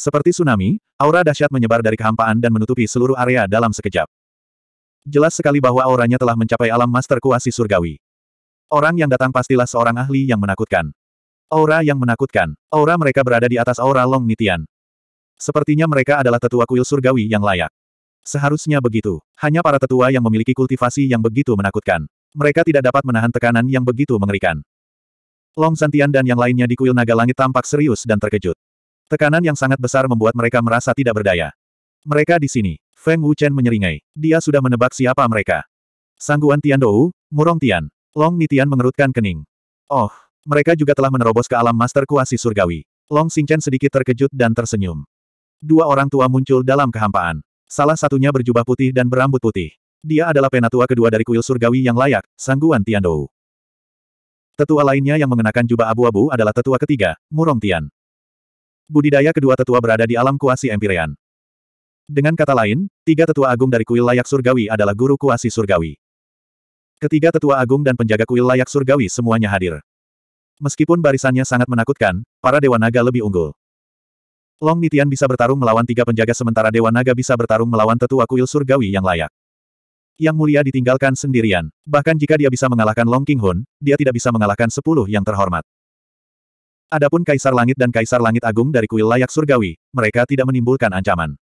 Seperti tsunami, aura dahsyat menyebar dari kehampaan dan menutupi seluruh area dalam sekejap. Jelas sekali bahwa auranya telah mencapai alam master kuasi surgawi. Orang yang datang pastilah seorang ahli yang menakutkan. Aura yang menakutkan. Aura mereka berada di atas aura Long Nitian. Sepertinya mereka adalah tetua kuil surgawi yang layak. Seharusnya begitu. Hanya para tetua yang memiliki kultivasi yang begitu menakutkan. Mereka tidak dapat menahan tekanan yang begitu mengerikan. Long Santian dan yang lainnya di kuil naga langit tampak serius dan terkejut. Tekanan yang sangat besar membuat mereka merasa tidak berdaya. Mereka di sini. Feng Wuchen menyeringai. Dia sudah menebak siapa mereka. Sangguan Tian Dou, Murong Tian. Long Nitian mengerutkan kening. Oh, mereka juga telah menerobos ke alam master kuasi surgawi. Long Xingchen sedikit terkejut dan tersenyum. Dua orang tua muncul dalam kehampaan. Salah satunya berjubah putih dan berambut putih. Dia adalah penatua kedua dari kuil surgawi yang layak, Sangguan Tian Dou. Tetua lainnya yang mengenakan jubah abu-abu adalah tetua ketiga, Murong Tian budidaya kedua tetua berada di alam kuasi Empyrean. Dengan kata lain, tiga tetua agung dari kuil layak surgawi adalah guru kuasi surgawi. Ketiga tetua agung dan penjaga kuil layak surgawi semuanya hadir. Meskipun barisannya sangat menakutkan, para dewa naga lebih unggul. Long Nitian bisa bertarung melawan tiga penjaga sementara Dewa Naga bisa bertarung melawan tetua kuil surgawi yang layak. Yang mulia ditinggalkan sendirian. Bahkan jika dia bisa mengalahkan Long King Hun, dia tidak bisa mengalahkan sepuluh yang terhormat. Adapun Kaisar Langit dan Kaisar Langit Agung dari kuil layak surgawi, mereka tidak menimbulkan ancaman.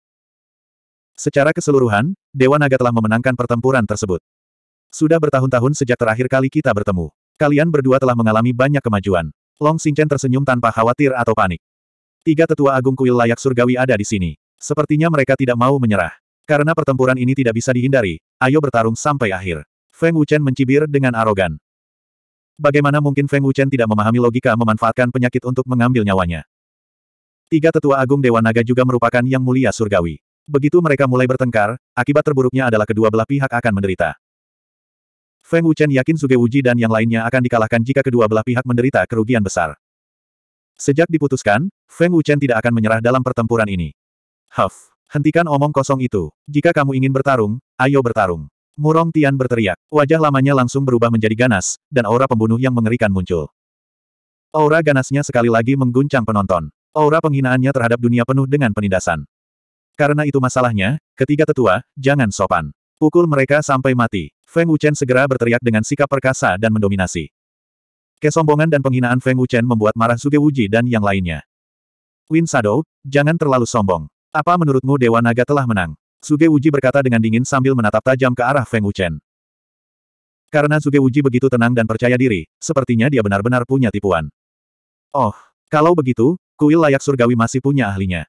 Secara keseluruhan, Dewa Naga telah memenangkan pertempuran tersebut. Sudah bertahun-tahun sejak terakhir kali kita bertemu. Kalian berdua telah mengalami banyak kemajuan. Long Xingchen tersenyum tanpa khawatir atau panik. Tiga tetua agung kuil layak surgawi ada di sini. Sepertinya mereka tidak mau menyerah. Karena pertempuran ini tidak bisa dihindari, ayo bertarung sampai akhir. Feng Wuchen mencibir dengan arogan. Bagaimana mungkin Feng Wuchen tidak memahami logika memanfaatkan penyakit untuk mengambil nyawanya? Tiga tetua agung Dewa Naga juga merupakan yang mulia surgawi. Begitu mereka mulai bertengkar, akibat terburuknya adalah kedua belah pihak akan menderita. Feng Wuchen yakin Suge Wuji dan yang lainnya akan dikalahkan jika kedua belah pihak menderita kerugian besar. Sejak diputuskan, Feng Wuchen tidak akan menyerah dalam pertempuran ini. Huff, hentikan omong kosong itu. Jika kamu ingin bertarung, ayo bertarung. Murong Tian berteriak. Wajah lamanya langsung berubah menjadi ganas, dan aura pembunuh yang mengerikan muncul. Aura ganasnya sekali lagi mengguncang penonton. Aura penghinaannya terhadap dunia penuh dengan penindasan. Karena itu masalahnya, ketiga tetua, jangan sopan. Pukul mereka sampai mati. Feng Wuchen segera berteriak dengan sikap perkasa dan mendominasi. Kesombongan dan penghinaan Feng Wuchen membuat marah Suge Wuji dan yang lainnya. Win Shadow, jangan terlalu sombong. Apa menurutmu Dewa Naga telah menang? Suge Wuji berkata dengan dingin sambil menatap tajam ke arah Feng Wuchen. Karena Suge Wuji begitu tenang dan percaya diri, sepertinya dia benar-benar punya tipuan. Oh, kalau begitu, kuil layak surgawi masih punya ahlinya.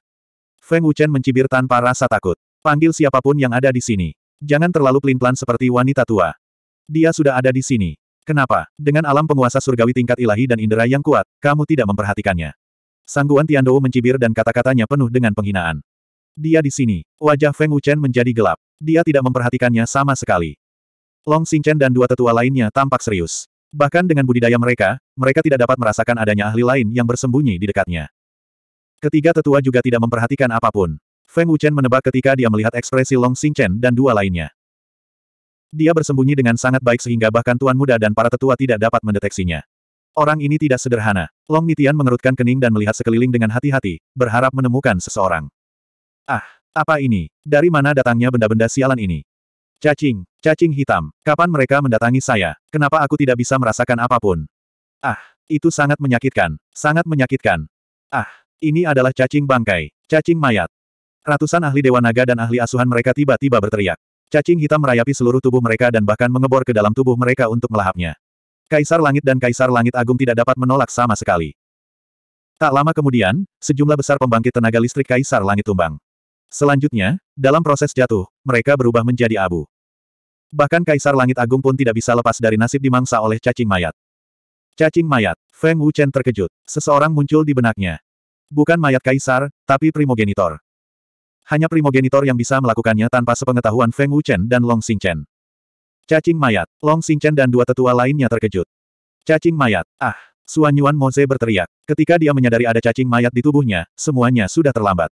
Feng Wuchen mencibir tanpa rasa takut. Panggil siapapun yang ada di sini. Jangan terlalu pelin-pelan seperti wanita tua. Dia sudah ada di sini. Kenapa? Dengan alam penguasa surgawi tingkat ilahi dan indera yang kuat, kamu tidak memperhatikannya. Sangguan Tiandou mencibir dan kata-katanya penuh dengan penghinaan. Dia di sini. Wajah Feng Wuchen menjadi gelap. Dia tidak memperhatikannya sama sekali. Long Xingchen dan dua tetua lainnya tampak serius. Bahkan dengan budidaya mereka, mereka tidak dapat merasakan adanya ahli lain yang bersembunyi di dekatnya. Ketiga tetua juga tidak memperhatikan apapun. Feng Wuchen menebak ketika dia melihat ekspresi Long Xingchen dan dua lainnya. Dia bersembunyi dengan sangat baik sehingga bahkan tuan muda dan para tetua tidak dapat mendeteksinya. Orang ini tidak sederhana. Long Nitian mengerutkan kening dan melihat sekeliling dengan hati-hati, berharap menemukan seseorang. Ah, apa ini? Dari mana datangnya benda-benda sialan ini? Cacing, cacing hitam. Kapan mereka mendatangi saya? Kenapa aku tidak bisa merasakan apapun? Ah, itu sangat menyakitkan. Sangat menyakitkan. Ah, ini adalah cacing bangkai. Cacing mayat. Ratusan ahli Dewa Naga dan ahli asuhan mereka tiba-tiba berteriak. Cacing hitam merayapi seluruh tubuh mereka dan bahkan mengebor ke dalam tubuh mereka untuk melahapnya. Kaisar Langit dan Kaisar Langit Agung tidak dapat menolak sama sekali. Tak lama kemudian, sejumlah besar pembangkit tenaga listrik Kaisar Langit tumbang. Selanjutnya, dalam proses jatuh, mereka berubah menjadi abu. Bahkan Kaisar Langit Agung pun tidak bisa lepas dari nasib dimangsa oleh cacing mayat. Cacing mayat, Feng Wuchen terkejut. Seseorang muncul di benaknya. Bukan mayat Kaisar, tapi primogenitor. Hanya primogenitor yang bisa melakukannya tanpa sepengetahuan Feng Wuchen dan Long Xingchen. Cacing mayat, Long Xingchen dan dua tetua lainnya terkejut. Cacing mayat, ah, Suanyuan Yuan Moze berteriak. Ketika dia menyadari ada cacing mayat di tubuhnya, semuanya sudah terlambat.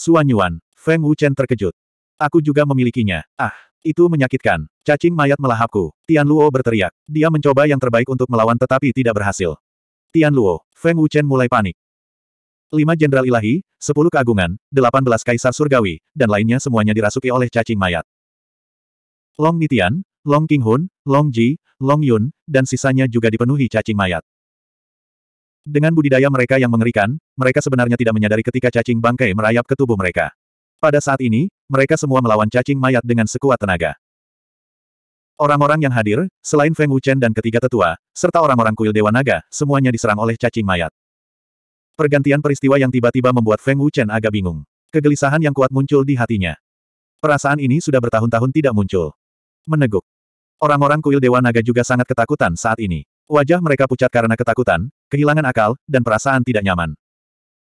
Suan Yuan, Feng Wuchen terkejut. Aku juga memilikinya. Ah, itu menyakitkan. Cacing mayat melahapku. Tian Luo berteriak. Dia mencoba yang terbaik untuk melawan tetapi tidak berhasil. Tian Luo, Feng Wuchen mulai panik. Lima jenderal ilahi, sepuluh keagungan, delapan belas kaisar surgawi, dan lainnya semuanya dirasuki oleh cacing mayat. Long Nitian, Long Qinghun, Long Ji, Long Yun, dan sisanya juga dipenuhi cacing mayat. Dengan budidaya mereka yang mengerikan, mereka sebenarnya tidak menyadari ketika cacing bangkai merayap ke tubuh mereka. Pada saat ini, mereka semua melawan cacing mayat dengan sekuat tenaga. Orang-orang yang hadir, selain Feng Wuchen dan ketiga tetua, serta orang-orang kuil Dewa Naga, semuanya diserang oleh cacing mayat. Pergantian peristiwa yang tiba-tiba membuat Feng Wuchen agak bingung. Kegelisahan yang kuat muncul di hatinya. Perasaan ini sudah bertahun-tahun tidak muncul. Meneguk. Orang-orang kuil Dewa Naga juga sangat ketakutan saat ini. Wajah mereka pucat karena ketakutan, kehilangan akal, dan perasaan tidak nyaman.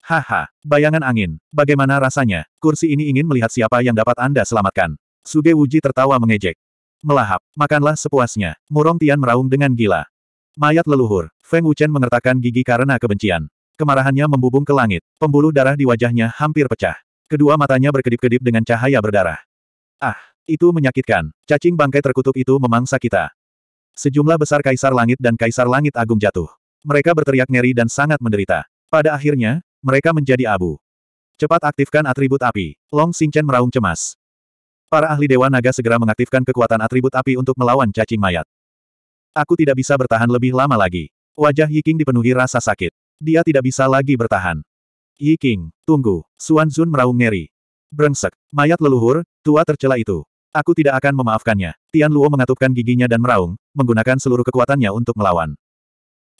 Haha, bayangan angin. Bagaimana rasanya? Kursi ini ingin melihat siapa yang dapat Anda selamatkan. Suge Wuji tertawa mengejek. Melahap, makanlah sepuasnya. Murong Tian meraung dengan gila. Mayat leluhur, Feng Wuchen mengertakkan gigi karena kebencian. Kemarahannya membubung ke langit. Pembuluh darah di wajahnya hampir pecah. Kedua matanya berkedip-kedip dengan cahaya berdarah. Ah, itu menyakitkan. Cacing bangkai terkutuk itu memangsa kita. Sejumlah besar kaisar langit dan kaisar langit agung jatuh. Mereka berteriak nyeri dan sangat menderita. Pada akhirnya, mereka menjadi abu. Cepat aktifkan atribut api. Long Xingchen meraung cemas. Para ahli Dewa Naga segera mengaktifkan kekuatan atribut api untuk melawan cacing mayat. Aku tidak bisa bertahan lebih lama lagi. Wajah Yiking dipenuhi rasa sakit. Dia tidak bisa lagi bertahan. Yiking, tunggu. Suan Zun meraung ngeri. Brengsek. Mayat leluhur, tua tercela itu. Aku tidak akan memaafkannya. Tian Luo mengatupkan giginya dan meraung, menggunakan seluruh kekuatannya untuk melawan.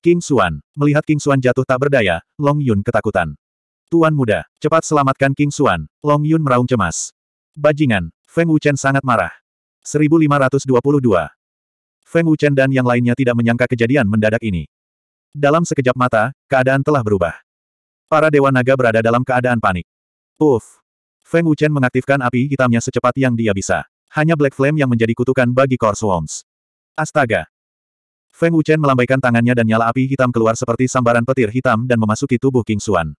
King Suan melihat King Suan jatuh tak berdaya, Long Yun ketakutan. Tuan muda, cepat selamatkan King Suan. Long Yun meraung cemas. Bajingan, Feng Wuchen sangat marah. 1522. Feng Wuchen dan yang lainnya tidak menyangka kejadian mendadak ini. Dalam sekejap mata, keadaan telah berubah. Para dewa naga berada dalam keadaan panik. Uf. Feng Wuchen mengaktifkan api hitamnya secepat yang dia bisa. Hanya Black Flame yang menjadi kutukan bagi Corse Astaga, Feng Wuchen melambaikan tangannya dan nyala api hitam keluar seperti sambaran petir hitam dan memasuki tubuh King Xuan.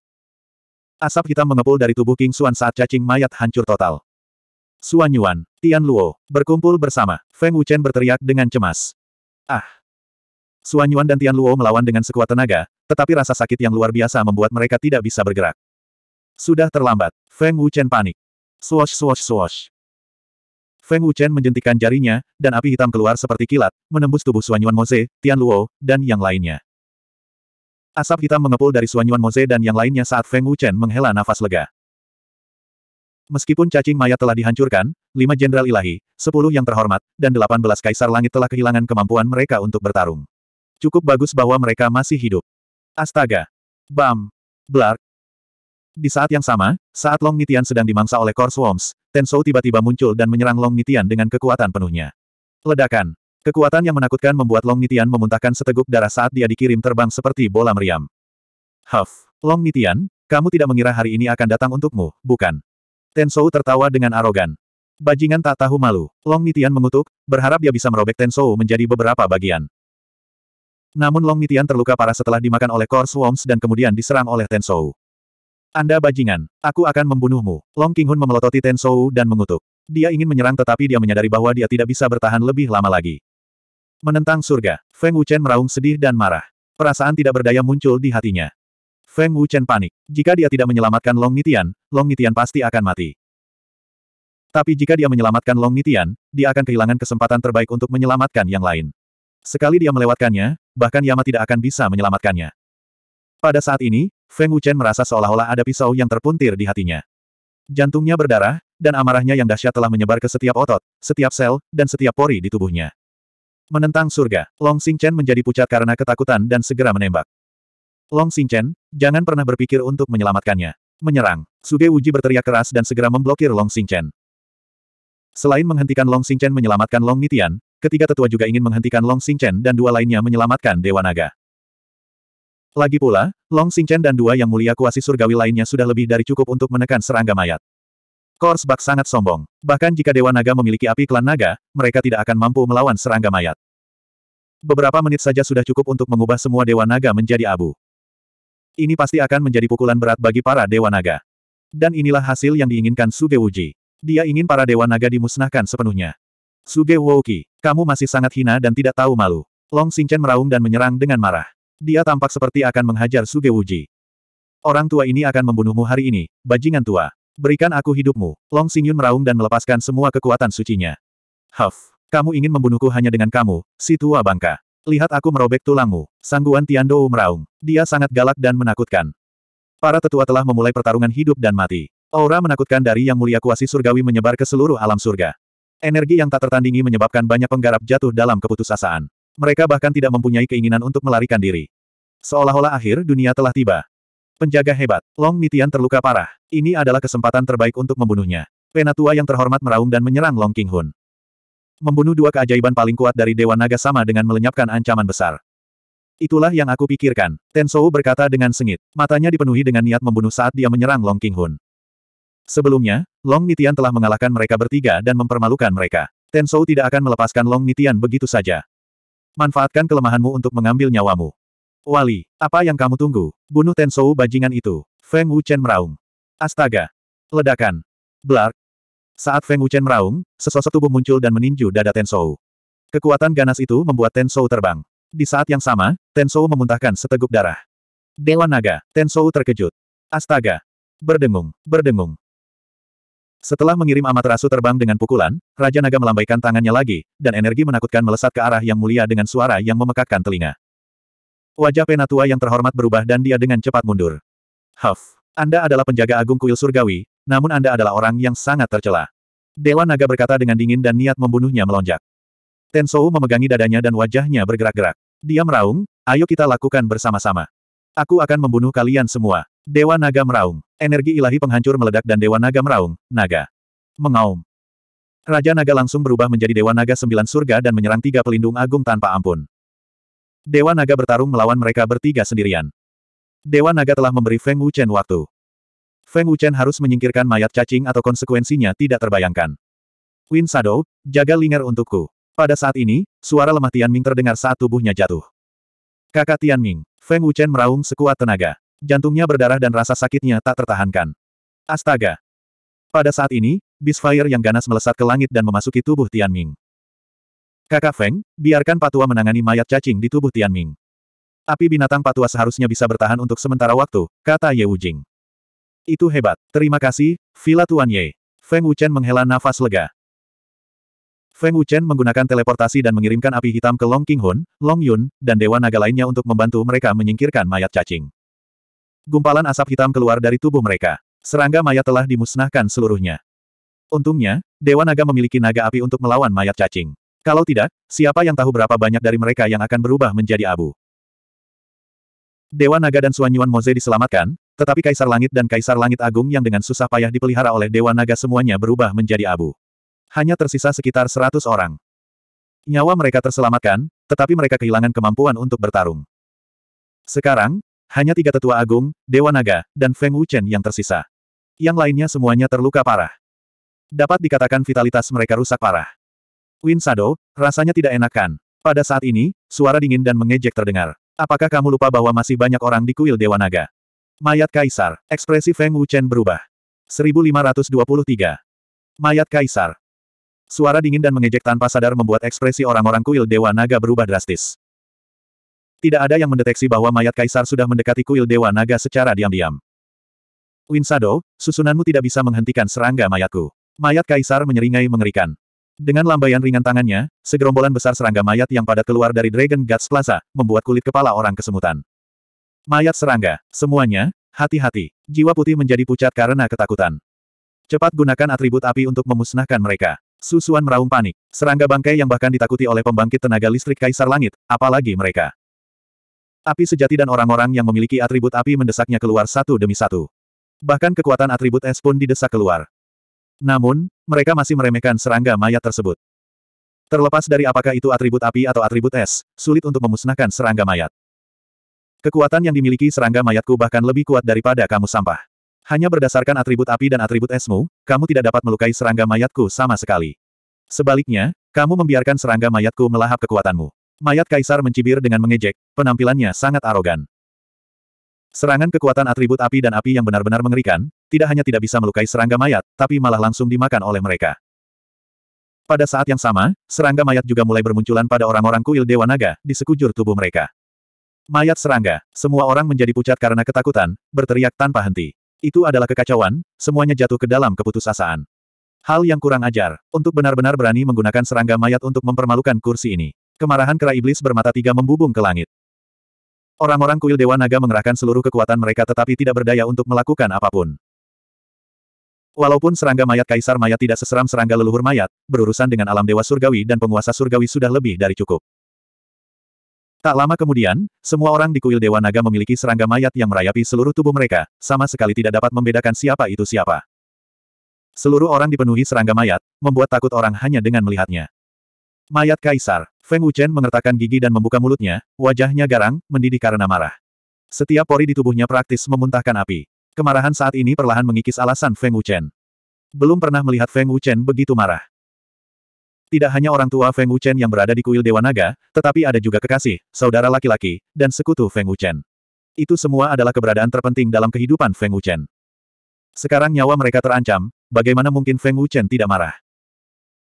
Asap hitam mengepul dari tubuh King Xuan saat cacing mayat hancur total. Xuan Yuan, Tian Luo, berkumpul bersama. Feng Wuchen berteriak dengan cemas. Ah! Xuan Yuan dan Tian Luo melawan dengan sekuat tenaga, tetapi rasa sakit yang luar biasa membuat mereka tidak bisa bergerak. Sudah terlambat. Feng Wuchen panik. Swash swash swash. Feng Wuchen menjentikan jarinya, dan api hitam keluar seperti kilat, menembus tubuh Suanyuan Moze, Tian Luo, dan yang lainnya. Asap hitam mengepul dari Suanyuan Moze dan yang lainnya saat Feng Wuchen menghela nafas lega. Meskipun cacing mayat telah dihancurkan, lima jenderal ilahi, sepuluh yang terhormat, dan delapan belas kaisar langit telah kehilangan kemampuan mereka untuk bertarung. Cukup bagus bahwa mereka masih hidup. Astaga! Bam! Blark! Di saat yang sama, saat Long Nitian sedang dimangsa oleh Corse Worms, Tensou tiba-tiba muncul dan menyerang Long Nitian dengan kekuatan penuhnya. Ledakan. Kekuatan yang menakutkan membuat Long Nitian memuntahkan seteguk darah saat dia dikirim terbang seperti bola meriam. Huff. Long Nitian, kamu tidak mengira hari ini akan datang untukmu, bukan? Tensou tertawa dengan arogan. Bajingan tak tahu malu. Long Nitian mengutuk, berharap dia bisa merobek Tensou menjadi beberapa bagian. Namun Long Nitian terluka parah setelah dimakan oleh Core Swarms dan kemudian diserang oleh Tensou. Anda bajingan, aku akan membunuhmu. Long King Hun memelototi Ten Tensou dan mengutuk. Dia ingin menyerang tetapi dia menyadari bahwa dia tidak bisa bertahan lebih lama lagi. Menentang surga, Feng Wuchen meraung sedih dan marah. Perasaan tidak berdaya muncul di hatinya. Feng Wuchen panik. Jika dia tidak menyelamatkan Long Nitian, Long Nitian pasti akan mati. Tapi jika dia menyelamatkan Long Nitian, dia akan kehilangan kesempatan terbaik untuk menyelamatkan yang lain. Sekali dia melewatkannya, bahkan Yama tidak akan bisa menyelamatkannya. Pada saat ini, Feng Wuchen merasa seolah-olah ada pisau yang terpuntir di hatinya. Jantungnya berdarah, dan amarahnya yang dahsyat telah menyebar ke setiap otot, setiap sel, dan setiap pori di tubuhnya. Menentang surga, Long Xing Chen menjadi pucat karena ketakutan dan segera menembak. Long Xing Chen, jangan pernah berpikir untuk menyelamatkannya. Menyerang. Suge Wuji berteriak keras dan segera memblokir Long Xing Chen. Selain menghentikan Long Xing Chen menyelamatkan Long Nitian, ketiga tetua juga ingin menghentikan Long Xing Chen dan dua lainnya menyelamatkan Dewa Naga. Lagi pula, Long Xingchen dan dua yang mulia kuasi surgawi lainnya sudah lebih dari cukup untuk menekan serangga mayat. Kors sangat sombong. Bahkan jika Dewa Naga memiliki api klan naga, mereka tidak akan mampu melawan serangga mayat. Beberapa menit saja sudah cukup untuk mengubah semua Dewa Naga menjadi abu. Ini pasti akan menjadi pukulan berat bagi para Dewa Naga. Dan inilah hasil yang diinginkan Suge Wuji. Dia ingin para Dewa Naga dimusnahkan sepenuhnya. Suge Wouki, kamu masih sangat hina dan tidak tahu malu. Long Xingchen meraung dan menyerang dengan marah. Dia tampak seperti akan menghajar Sugewuji. Orang tua ini akan membunuhmu hari ini, bajingan tua. Berikan aku hidupmu. Long Xingyun meraung dan melepaskan semua kekuatan sucinya. Huff, kamu ingin membunuhku hanya dengan kamu, si tua bangka. Lihat aku merobek tulangmu. Sangguan Tiandou meraung. Dia sangat galak dan menakutkan. Para tetua telah memulai pertarungan hidup dan mati. Aura menakutkan dari yang mulia kuasi surgawi menyebar ke seluruh alam surga. Energi yang tak tertandingi menyebabkan banyak penggarap jatuh dalam keputusasaan. Mereka bahkan tidak mempunyai keinginan untuk melarikan diri. Seolah-olah akhir dunia telah tiba. Penjaga hebat, Long Nitian terluka parah. Ini adalah kesempatan terbaik untuk membunuhnya. Penatua yang terhormat meraung dan menyerang Long King Hun. Membunuh dua keajaiban paling kuat dari Dewa Naga sama dengan melenyapkan ancaman besar. Itulah yang aku pikirkan, Tensou berkata dengan sengit. Matanya dipenuhi dengan niat membunuh saat dia menyerang Long King Hun. Sebelumnya, Long Nitian telah mengalahkan mereka bertiga dan mempermalukan mereka. Tensou tidak akan melepaskan Long Nitian begitu saja. Manfaatkan kelemahanmu untuk mengambil nyawamu. Wali, apa yang kamu tunggu? Bunuh Tensou bajingan itu. Feng Wuchen meraung. Astaga! Ledakan! Blark! Saat Feng Wuchen meraung, sesosok tubuh muncul dan meninju dada Tensou. Kekuatan ganas itu membuat Tensou terbang. Di saat yang sama, Tensou memuntahkan seteguk darah. Dewa Naga, Tensou terkejut. Astaga! Berdengung, berdengung. Setelah mengirim Amaterasu terbang dengan pukulan, Raja Naga melambaikan tangannya lagi, dan energi menakutkan melesat ke arah yang mulia dengan suara yang memekakkan telinga. Wajah Penatua yang terhormat berubah dan dia dengan cepat mundur. Huff, Anda adalah penjaga agung kuil surgawi, namun Anda adalah orang yang sangat tercela. Dewa Naga berkata dengan dingin dan niat membunuhnya melonjak. Tensou memegangi dadanya dan wajahnya bergerak-gerak. Dia meraung, ayo kita lakukan bersama-sama. Aku akan membunuh kalian semua. Dewa Naga meraung. Energi ilahi penghancur meledak dan Dewa Naga meraung, naga. Mengaum. Raja Naga langsung berubah menjadi Dewa Naga Sembilan Surga dan menyerang tiga pelindung agung tanpa ampun. Dewa Naga bertarung melawan mereka bertiga sendirian. Dewa Naga telah memberi Feng Wuchen waktu. Feng Wuchen harus menyingkirkan mayat cacing atau konsekuensinya tidak terbayangkan. Win Shadow, jaga Linger untukku. Pada saat ini, suara lemah Tian Ming terdengar saat tubuhnya jatuh. Kakak Tian Ming, Feng Wuchen meraung sekuat tenaga. Jantungnya berdarah dan rasa sakitnya tak tertahankan. Astaga! Pada saat ini, Bisfire yang ganas melesat ke langit dan memasuki tubuh Tianming. Kakak Feng, biarkan patua menangani mayat cacing di tubuh Tianming. Api binatang patua seharusnya bisa bertahan untuk sementara waktu, kata Ye Wujing. Itu hebat, terima kasih, Villa Tuan Ye. Feng Wuchen menghela nafas lega. Feng Wuchen menggunakan teleportasi dan mengirimkan api hitam ke Long King Hun, Long Yun, dan Dewa Naga lainnya untuk membantu mereka menyingkirkan mayat cacing. Gumpalan asap hitam keluar dari tubuh mereka. Serangga mayat telah dimusnahkan seluruhnya. Untungnya, Dewa Naga memiliki naga api untuk melawan mayat cacing. Kalau tidak, siapa yang tahu berapa banyak dari mereka yang akan berubah menjadi abu. Dewa Naga dan Suanyuan Moze diselamatkan, tetapi Kaisar Langit dan Kaisar Langit Agung yang dengan susah payah dipelihara oleh Dewa Naga semuanya berubah menjadi abu. Hanya tersisa sekitar seratus orang. Nyawa mereka terselamatkan, tetapi mereka kehilangan kemampuan untuk bertarung. Sekarang, hanya tiga tetua agung, Dewa Naga, dan Feng Wuchen yang tersisa. Yang lainnya semuanya terluka parah. Dapat dikatakan vitalitas mereka rusak parah. Win Sado, rasanya tidak enakan. Pada saat ini, suara dingin dan mengejek terdengar. Apakah kamu lupa bahwa masih banyak orang di kuil Dewa Naga? Mayat Kaisar, ekspresi Feng Wuchen berubah. 1523. Mayat Kaisar. Suara dingin dan mengejek tanpa sadar membuat ekspresi orang-orang kuil Dewa Naga berubah drastis. Tidak ada yang mendeteksi bahwa mayat kaisar sudah mendekati kuil Dewa Naga secara diam-diam. Winsado, susunanmu tidak bisa menghentikan serangga mayatku. Mayat kaisar menyeringai mengerikan. Dengan lambaian ringan tangannya, segerombolan besar serangga mayat yang padat keluar dari Dragon Guts Plaza, membuat kulit kepala orang kesemutan. Mayat serangga, semuanya, hati-hati. Jiwa putih menjadi pucat karena ketakutan. Cepat gunakan atribut api untuk memusnahkan mereka. Susuan meraung panik. Serangga bangkai yang bahkan ditakuti oleh pembangkit tenaga listrik Kaisar Langit, apalagi mereka. Api sejati dan orang-orang yang memiliki atribut api mendesaknya keluar satu demi satu. Bahkan kekuatan atribut es pun didesak keluar. Namun, mereka masih meremehkan serangga mayat tersebut. Terlepas dari apakah itu atribut api atau atribut es, sulit untuk memusnahkan serangga mayat. Kekuatan yang dimiliki serangga mayatku bahkan lebih kuat daripada kamu sampah. Hanya berdasarkan atribut api dan atribut esmu, kamu tidak dapat melukai serangga mayatku sama sekali. Sebaliknya, kamu membiarkan serangga mayatku melahap kekuatanmu. Mayat kaisar mencibir dengan mengejek, penampilannya sangat arogan. Serangan kekuatan atribut api dan api yang benar-benar mengerikan, tidak hanya tidak bisa melukai serangga mayat, tapi malah langsung dimakan oleh mereka. Pada saat yang sama, serangga mayat juga mulai bermunculan pada orang-orang kuil Dewa Naga, di sekujur tubuh mereka. Mayat serangga, semua orang menjadi pucat karena ketakutan, berteriak tanpa henti. Itu adalah kekacauan, semuanya jatuh ke dalam keputusasaan. Hal yang kurang ajar, untuk benar-benar berani menggunakan serangga mayat untuk mempermalukan kursi ini. Kemarahan kera iblis bermata tiga membubung ke langit. Orang-orang kuil Dewa Naga mengerahkan seluruh kekuatan mereka tetapi tidak berdaya untuk melakukan apapun. Walaupun serangga mayat kaisar mayat tidak seseram serangga leluhur mayat, berurusan dengan alam dewa surgawi dan penguasa surgawi sudah lebih dari cukup. Tak lama kemudian, semua orang di kuil Dewa Naga memiliki serangga mayat yang merayapi seluruh tubuh mereka, sama sekali tidak dapat membedakan siapa itu siapa. Seluruh orang dipenuhi serangga mayat, membuat takut orang hanya dengan melihatnya. Mayat kaisar, Feng Wuchen mengertakkan gigi dan membuka mulutnya, wajahnya garang, mendidih karena marah. Setiap pori di tubuhnya praktis memuntahkan api. Kemarahan saat ini perlahan mengikis alasan Feng Wuchen. Belum pernah melihat Feng Wuchen begitu marah. Tidak hanya orang tua Feng Wuchen yang berada di kuil Dewa Naga, tetapi ada juga kekasih, saudara laki-laki, dan sekutu Feng Wuchen. Itu semua adalah keberadaan terpenting dalam kehidupan Feng Wuchen. Sekarang nyawa mereka terancam, bagaimana mungkin Feng Wuchen tidak marah?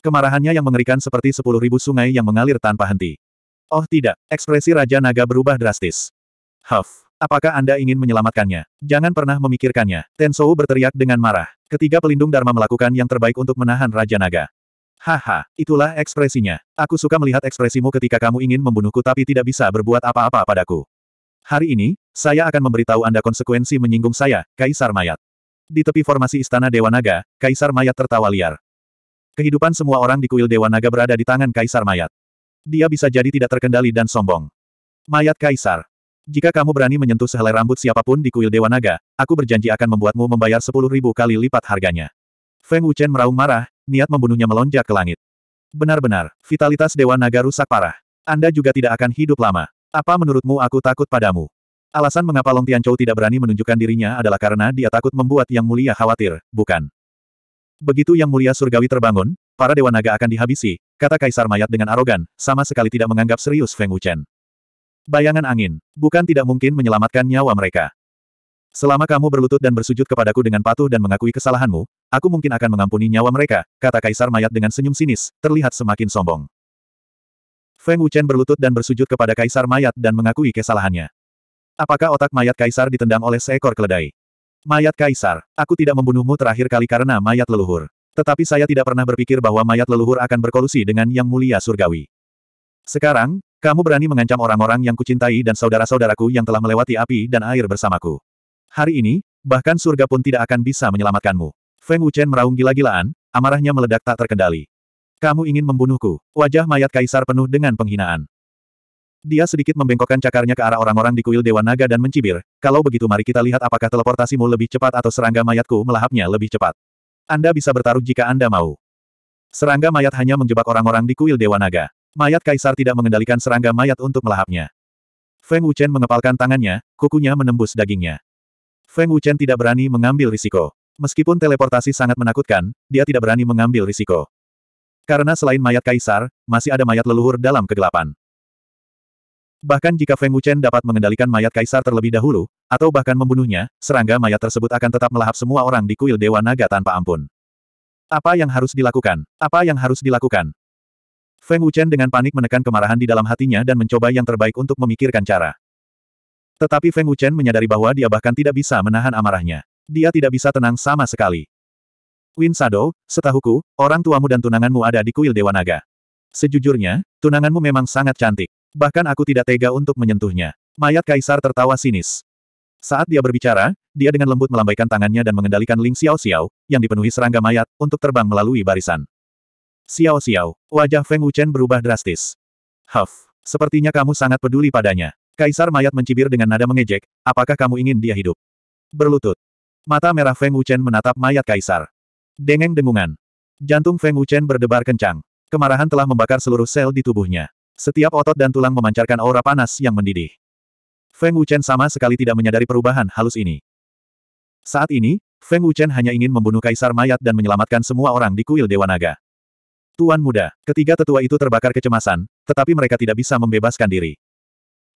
Kemarahannya yang mengerikan seperti sepuluh ribu sungai yang mengalir tanpa henti. Oh tidak, ekspresi Raja Naga berubah drastis. Huff, apakah Anda ingin menyelamatkannya? Jangan pernah memikirkannya. Tensou berteriak dengan marah. Ketiga pelindung Dharma melakukan yang terbaik untuk menahan Raja Naga. Haha, itulah ekspresinya. Aku suka melihat ekspresimu ketika kamu ingin membunuhku tapi tidak bisa berbuat apa-apa padaku. Hari ini, saya akan memberitahu Anda konsekuensi menyinggung saya, Kaisar Mayat. Di tepi formasi Istana Dewa Naga, Kaisar Mayat tertawa liar. Kehidupan semua orang di kuil Dewa Naga berada di tangan Kaisar Mayat. Dia bisa jadi tidak terkendali dan sombong. Mayat Kaisar. Jika kamu berani menyentuh sehelai rambut siapapun di kuil Dewa Naga, aku berjanji akan membuatmu membayar sepuluh ribu kali lipat harganya. Feng Wuchen meraung marah, niat membunuhnya melonjak ke langit. Benar-benar, vitalitas Dewa Naga rusak parah. Anda juga tidak akan hidup lama. Apa menurutmu aku takut padamu? Alasan mengapa Long Tianchou tidak berani menunjukkan dirinya adalah karena dia takut membuat Yang Mulia khawatir, bukan? Begitu Yang Mulia Surgawi terbangun, para Dewa Naga akan dihabisi, kata Kaisar Mayat dengan arogan, sama sekali tidak menganggap serius Feng Wuchen. Bayangan angin, bukan tidak mungkin menyelamatkan nyawa mereka. Selama kamu berlutut dan bersujud kepadaku dengan patuh dan mengakui kesalahanmu, aku mungkin akan mengampuni nyawa mereka, kata Kaisar Mayat dengan senyum sinis, terlihat semakin sombong. Feng Wuchen berlutut dan bersujud kepada Kaisar Mayat dan mengakui kesalahannya. Apakah otak mayat Kaisar ditendang oleh seekor keledai? Mayat Kaisar, aku tidak membunuhmu terakhir kali karena mayat leluhur. Tetapi saya tidak pernah berpikir bahwa mayat leluhur akan berkolusi dengan Yang Mulia Surgawi. Sekarang, kamu berani mengancam orang-orang yang kucintai dan saudara-saudaraku yang telah melewati api dan air bersamaku. Hari ini, bahkan surga pun tidak akan bisa menyelamatkanmu. Feng Wuchen meraung gila-gilaan, amarahnya meledak tak terkendali. Kamu ingin membunuhku? Wajah mayat kaisar penuh dengan penghinaan. Dia sedikit membengkokkan cakarnya ke arah orang-orang di kuil Dewa Naga dan mencibir. Kalau begitu mari kita lihat apakah teleportasimu lebih cepat atau serangga mayatku melahapnya lebih cepat. Anda bisa bertaruh jika Anda mau. Serangga mayat hanya menjebak orang-orang di kuil Dewa Naga. Mayat Kaisar tidak mengendalikan serangga mayat untuk melahapnya. Feng Wuchen mengepalkan tangannya, kukunya menembus dagingnya. Feng Wuchen tidak berani mengambil risiko. Meskipun teleportasi sangat menakutkan, dia tidak berani mengambil risiko. Karena selain mayat kaisar, masih ada mayat leluhur dalam kegelapan. Bahkan jika Feng Wuchen dapat mengendalikan mayat kaisar terlebih dahulu, atau bahkan membunuhnya, serangga mayat tersebut akan tetap melahap semua orang di kuil Dewa Naga tanpa ampun. Apa yang harus dilakukan? Apa yang harus dilakukan? Feng Wuchen dengan panik menekan kemarahan di dalam hatinya dan mencoba yang terbaik untuk memikirkan cara. Tetapi Feng Wuchen menyadari bahwa dia bahkan tidak bisa menahan amarahnya. Dia tidak bisa tenang sama sekali. Win Sado, setahuku, orang tuamu dan tunanganmu ada di kuil Dewa Naga. Sejujurnya, tunanganmu memang sangat cantik. Bahkan aku tidak tega untuk menyentuhnya. Mayat kaisar tertawa sinis. Saat dia berbicara, dia dengan lembut melambaikan tangannya dan mengendalikan Ling Xiao Xiao, yang dipenuhi serangga mayat, untuk terbang melalui barisan. Xiao Xiao, wajah Feng Wuchen berubah drastis. Huff, sepertinya kamu sangat peduli padanya. Kaisar mayat mencibir dengan nada mengejek, apakah kamu ingin dia hidup? Berlutut. Mata merah Feng Wuchen menatap mayat kaisar. Dengeng dengungan. Jantung Feng Wuchen berdebar kencang. Kemarahan telah membakar seluruh sel di tubuhnya. Setiap otot dan tulang memancarkan aura panas yang mendidih. Feng Wuchen sama sekali tidak menyadari perubahan halus ini. Saat ini, Feng Wuchen hanya ingin membunuh kaisar mayat dan menyelamatkan semua orang di kuil Dewa Naga. Tuan muda, ketiga tetua itu terbakar kecemasan, tetapi mereka tidak bisa membebaskan diri.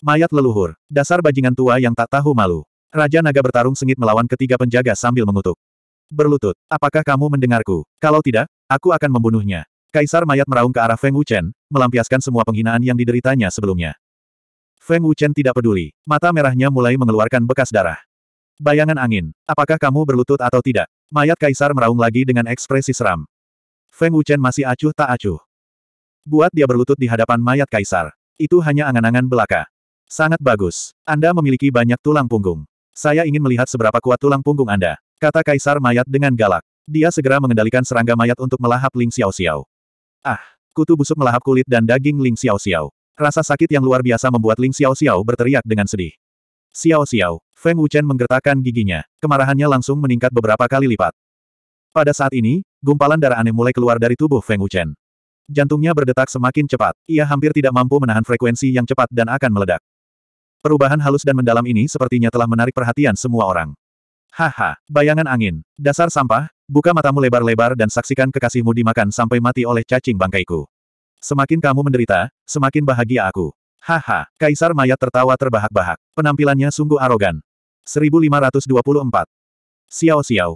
Mayat leluhur, dasar bajingan tua yang tak tahu malu. Raja Naga bertarung sengit melawan ketiga penjaga sambil mengutuk. Berlutut, apakah kamu mendengarku? Kalau tidak, aku akan membunuhnya. Kaisar mayat meraung ke arah Feng Wuchen, melampiaskan semua penghinaan yang dideritanya sebelumnya. Feng Wuchen tidak peduli, mata merahnya mulai mengeluarkan bekas darah. Bayangan angin, apakah kamu berlutut atau tidak? Mayat kaisar meraung lagi dengan ekspresi seram. Feng Wuchen masih acuh tak acuh. Buat dia berlutut di hadapan mayat kaisar. Itu hanya angan-angan belaka. Sangat bagus. Anda memiliki banyak tulang punggung. Saya ingin melihat seberapa kuat tulang punggung Anda, kata kaisar mayat dengan galak. Dia segera mengendalikan serangga mayat untuk melahap Ling Xiao Xiao. Ah! Kutu busuk melahap kulit dan daging Ling Xiao Xiao. Rasa sakit yang luar biasa membuat Ling Xiao Xiao berteriak dengan sedih. Xiao Xiao, Feng Wuchen menggertakkan giginya. Kemarahannya langsung meningkat beberapa kali lipat. Pada saat ini, gumpalan darah aneh mulai keluar dari tubuh Feng Wuchen. Jantungnya berdetak semakin cepat, ia hampir tidak mampu menahan frekuensi yang cepat dan akan meledak. Perubahan halus dan mendalam ini sepertinya telah menarik perhatian semua orang. Haha, bayangan angin. Dasar sampah, buka matamu lebar-lebar dan saksikan kekasihmu dimakan sampai mati oleh cacing bangkaiku. Semakin kamu menderita, semakin bahagia aku. Haha, Kaisar Mayat tertawa terbahak-bahak. Penampilannya sungguh arogan. 1524. Xiao Xiao.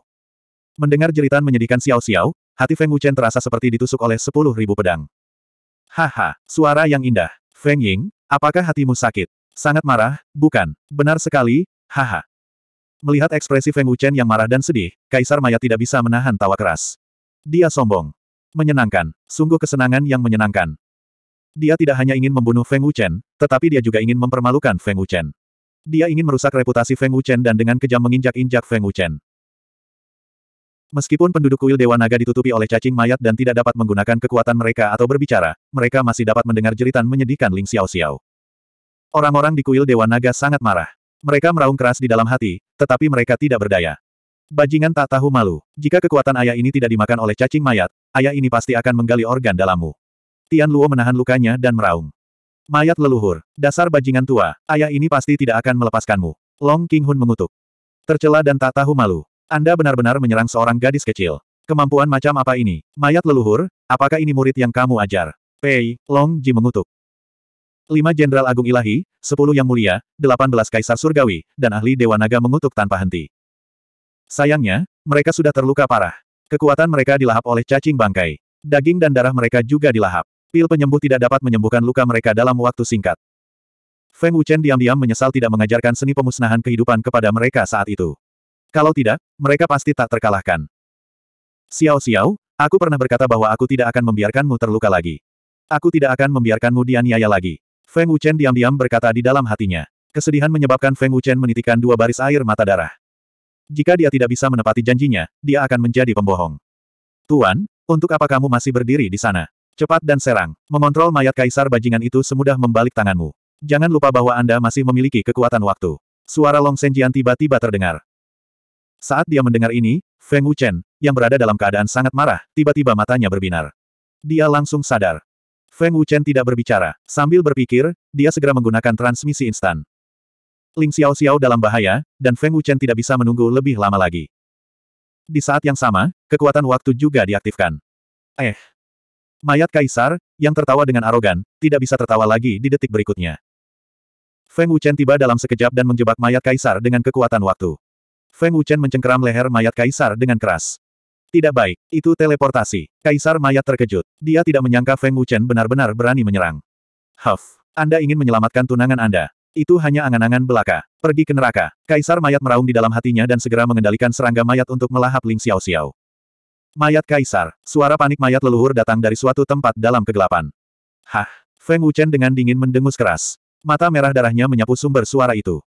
Mendengar jeritan menyedihkan Xiao Xiao, hati Feng Wuchen terasa seperti ditusuk oleh 10.000 pedang. Haha, suara yang indah. Feng Ying, apakah hatimu sakit? Sangat marah, bukan? Benar sekali, haha. Melihat ekspresi Feng Wuchen yang marah dan sedih, Kaisar Maya tidak bisa menahan tawa keras. Dia sombong. Menyenangkan. Sungguh kesenangan yang menyenangkan. Dia tidak hanya ingin membunuh Feng Wuchen, tetapi dia juga ingin mempermalukan Feng Wuchen. Dia ingin merusak reputasi Feng Wuchen dan dengan kejam menginjak-injak Feng Wuchen. Meskipun penduduk kuil Dewa Naga ditutupi oleh cacing mayat dan tidak dapat menggunakan kekuatan mereka atau berbicara, mereka masih dapat mendengar jeritan menyedihkan Ling Xiao Xiao. Orang-orang di kuil Dewa Naga sangat marah. Mereka meraung keras di dalam hati, tetapi mereka tidak berdaya. Bajingan tak tahu malu. Jika kekuatan ayah ini tidak dimakan oleh cacing mayat, ayah ini pasti akan menggali organ dalammu. Tian Luo menahan lukanya dan meraung. Mayat leluhur, dasar bajingan tua, ayah ini pasti tidak akan melepaskanmu. Long King Hun mengutuk. Tercela dan tak tahu malu. Anda benar-benar menyerang seorang gadis kecil. Kemampuan macam apa ini? Mayat leluhur, apakah ini murid yang kamu ajar? Pei, Long Ji mengutuk. Lima Jenderal Agung Ilahi, sepuluh Yang Mulia, delapan belas Kaisar Surgawi, dan ahli Dewa Naga mengutuk tanpa henti. Sayangnya, mereka sudah terluka parah. Kekuatan mereka dilahap oleh cacing bangkai. Daging dan darah mereka juga dilahap. Pil penyembuh tidak dapat menyembuhkan luka mereka dalam waktu singkat. Feng Wuchen diam-diam menyesal tidak mengajarkan seni pemusnahan kehidupan kepada mereka saat itu. Kalau tidak, mereka pasti tak terkalahkan. Xiao Xiao, aku pernah berkata bahwa aku tidak akan membiarkanmu terluka lagi. Aku tidak akan membiarkanmu dianiaya lagi. Feng Wuchen diam-diam berkata di dalam hatinya. Kesedihan menyebabkan Feng Wuchen menitikkan dua baris air mata darah. Jika dia tidak bisa menepati janjinya, dia akan menjadi pembohong. Tuan, untuk apa kamu masih berdiri di sana? Cepat dan serang, mengontrol mayat kaisar bajingan itu semudah membalik tanganmu. Jangan lupa bahwa Anda masih memiliki kekuatan waktu. Suara Long Senjian tiba-tiba terdengar. Saat dia mendengar ini, Feng Wuchen, yang berada dalam keadaan sangat marah, tiba-tiba matanya berbinar. Dia langsung sadar, Feng Wuchen tidak berbicara. Sambil berpikir, dia segera menggunakan transmisi instan. Ling Xiao Xiao dalam bahaya, dan Feng Wuchen tidak bisa menunggu lebih lama lagi. Di saat yang sama, kekuatan waktu juga diaktifkan. Eh. Mayat Kaisar, yang tertawa dengan arogan, tidak bisa tertawa lagi di detik berikutnya. Feng Wuchen tiba dalam sekejap dan menjebak mayat Kaisar dengan kekuatan waktu. Feng Wuchen mencengkeram leher mayat Kaisar dengan keras. Tidak baik, itu teleportasi. Kaisar Mayat terkejut. Dia tidak menyangka Feng Wuchen benar-benar berani menyerang. Huff, Anda ingin menyelamatkan tunangan Anda. Itu hanya angan-angan belaka. Pergi ke neraka. Kaisar Mayat meraung di dalam hatinya dan segera mengendalikan serangga mayat untuk melahap Ling Xiao Xiao. Mayat Kaisar, suara panik mayat leluhur datang dari suatu tempat dalam kegelapan. Hah, Feng Wuchen dengan dingin mendengus keras. Mata merah darahnya menyapu sumber suara itu.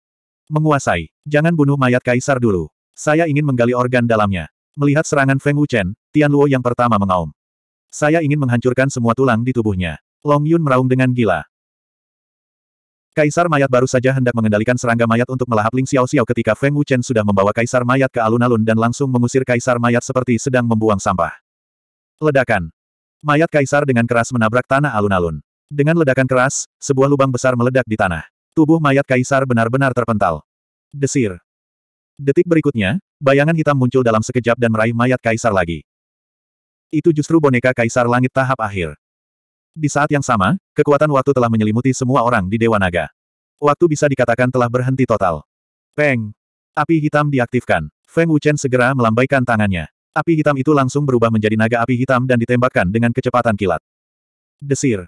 Menguasai. Jangan bunuh mayat kaisar dulu. Saya ingin menggali organ dalamnya. Melihat serangan Feng Wuchen, Tian Luo yang pertama mengaum. Saya ingin menghancurkan semua tulang di tubuhnya. Long Yun meraung dengan gila. Kaisar mayat baru saja hendak mengendalikan serangga mayat untuk melahap Ling Xiao Xiao ketika Feng Wuchen sudah membawa kaisar mayat ke alun-alun dan langsung mengusir kaisar mayat seperti sedang membuang sampah. Ledakan. Mayat kaisar dengan keras menabrak tanah alun-alun. Dengan ledakan keras, sebuah lubang besar meledak di tanah. Tubuh mayat kaisar benar-benar terpental. Desir. Detik berikutnya, Bayangan hitam muncul dalam sekejap dan meraih mayat kaisar lagi. Itu justru boneka kaisar langit tahap akhir. Di saat yang sama, kekuatan waktu telah menyelimuti semua orang di Dewa Naga. Waktu bisa dikatakan telah berhenti total. Peng! Api hitam diaktifkan. Feng Wuchen segera melambaikan tangannya. Api hitam itu langsung berubah menjadi naga api hitam dan ditembakkan dengan kecepatan kilat. Desir.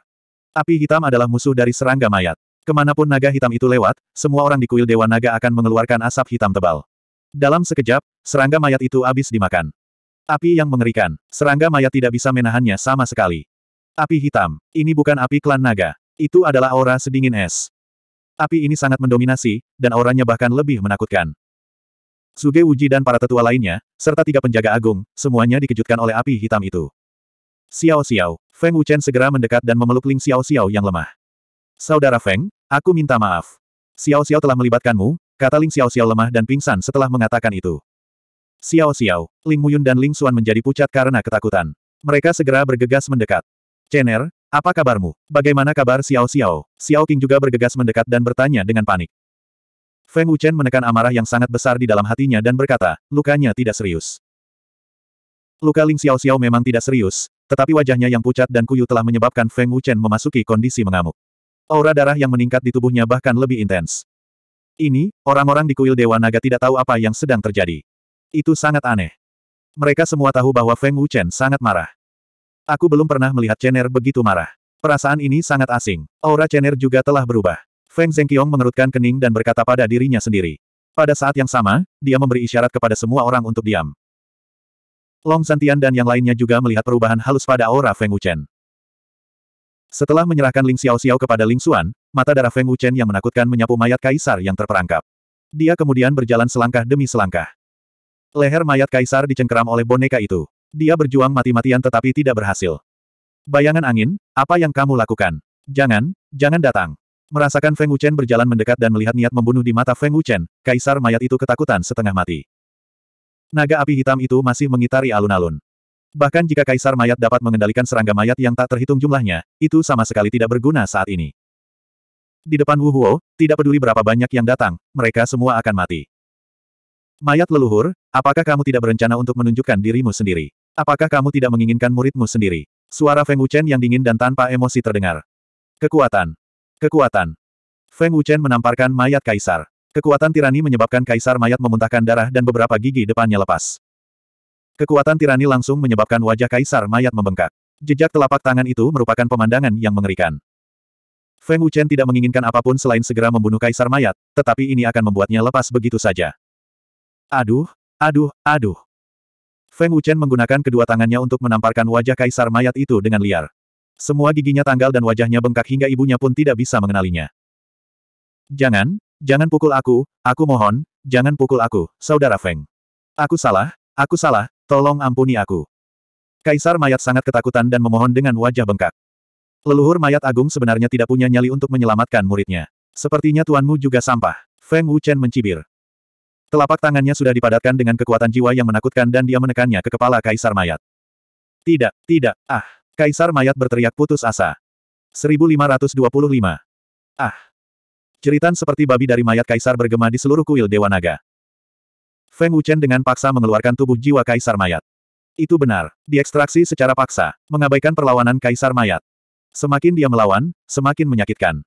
Api hitam adalah musuh dari serangga mayat. Kemanapun naga hitam itu lewat, semua orang di kuil Dewa Naga akan mengeluarkan asap hitam tebal. Dalam sekejap, serangga mayat itu habis dimakan. Api yang mengerikan, serangga mayat tidak bisa menahannya sama sekali. Api hitam, ini bukan api klan naga. Itu adalah aura sedingin es. Api ini sangat mendominasi, dan auranya bahkan lebih menakutkan. Suge Uji dan para tetua lainnya, serta tiga penjaga agung, semuanya dikejutkan oleh api hitam itu. Xiao Xiao, Feng Wuchen segera mendekat dan memeluk Ling Xiao Xiao yang lemah. Saudara Feng, aku minta maaf. Xiao Xiao telah melibatkanmu, Kata Ling Xiao Xiao lemah dan pingsan setelah mengatakan itu. Xiao Xiao, Ling Muyun dan Ling Xuan menjadi pucat karena ketakutan. Mereka segera bergegas mendekat. Chen'er, apa kabarmu? Bagaimana kabar Xiao Xiao? Xiao King juga bergegas mendekat dan bertanya dengan panik. Feng Wuchen menekan amarah yang sangat besar di dalam hatinya dan berkata, lukanya tidak serius. Luka Ling Xiao Xiao memang tidak serius, tetapi wajahnya yang pucat dan kuyu telah menyebabkan Feng Wuchen memasuki kondisi mengamuk. Aura darah yang meningkat di tubuhnya bahkan lebih intens. Ini, orang-orang di kuil Dewa Naga tidak tahu apa yang sedang terjadi. Itu sangat aneh. Mereka semua tahu bahwa Feng Wuchen sangat marah. Aku belum pernah melihat Chener begitu marah. Perasaan ini sangat asing. Aura Chener juga telah berubah. Feng Zhengqiong mengerutkan kening dan berkata pada dirinya sendiri. Pada saat yang sama, dia memberi isyarat kepada semua orang untuk diam. Long Santian dan yang lainnya juga melihat perubahan halus pada aura Feng Wuchen. Setelah menyerahkan Ling Xiao Xiao kepada Ling Xuan, mata darah Feng Wuchen yang menakutkan menyapu mayat kaisar yang terperangkap. Dia kemudian berjalan selangkah demi selangkah. Leher mayat kaisar dicengkeram oleh boneka itu. Dia berjuang mati-matian tetapi tidak berhasil. Bayangan angin, apa yang kamu lakukan? Jangan, jangan datang. Merasakan Feng Wuchen berjalan mendekat dan melihat niat membunuh di mata Feng Wuchen, kaisar mayat itu ketakutan setengah mati. Naga api hitam itu masih mengitari alun-alun. Bahkan jika kaisar mayat dapat mengendalikan serangga mayat yang tak terhitung jumlahnya, itu sama sekali tidak berguna saat ini. Di depan Wu Huo, tidak peduli berapa banyak yang datang, mereka semua akan mati. Mayat leluhur, apakah kamu tidak berencana untuk menunjukkan dirimu sendiri? Apakah kamu tidak menginginkan muridmu sendiri? Suara Feng Wuchen yang dingin dan tanpa emosi terdengar. Kekuatan. Kekuatan. Feng Wuchen menamparkan mayat kaisar. Kekuatan tirani menyebabkan kaisar mayat memuntahkan darah dan beberapa gigi depannya lepas. Kekuatan tirani langsung menyebabkan wajah kaisar mayat membengkak. Jejak telapak tangan itu merupakan pemandangan yang mengerikan. Feng Wuchen tidak menginginkan apapun selain segera membunuh kaisar mayat, tetapi ini akan membuatnya lepas begitu saja. Aduh, aduh, aduh. Feng Wuchen menggunakan kedua tangannya untuk menamparkan wajah kaisar mayat itu dengan liar. Semua giginya tanggal dan wajahnya bengkak hingga ibunya pun tidak bisa mengenalinya. Jangan, jangan pukul aku, aku mohon, jangan pukul aku, saudara Feng. Aku salah, aku salah, Tolong ampuni aku. Kaisar mayat sangat ketakutan dan memohon dengan wajah bengkak. Leluhur mayat agung sebenarnya tidak punya nyali untuk menyelamatkan muridnya. Sepertinya tuanmu juga sampah. Feng Wuchen mencibir. Telapak tangannya sudah dipadatkan dengan kekuatan jiwa yang menakutkan dan dia menekannya ke kepala Kaisar mayat. Tidak, tidak, ah. Kaisar mayat berteriak putus asa. 1525. Ah. Ceritan seperti babi dari mayat kaisar bergema di seluruh kuil Dewa Naga. Feng Wuchen dengan paksa mengeluarkan tubuh jiwa kaisar mayat. Itu benar, diekstraksi secara paksa, mengabaikan perlawanan kaisar mayat. Semakin dia melawan, semakin menyakitkan.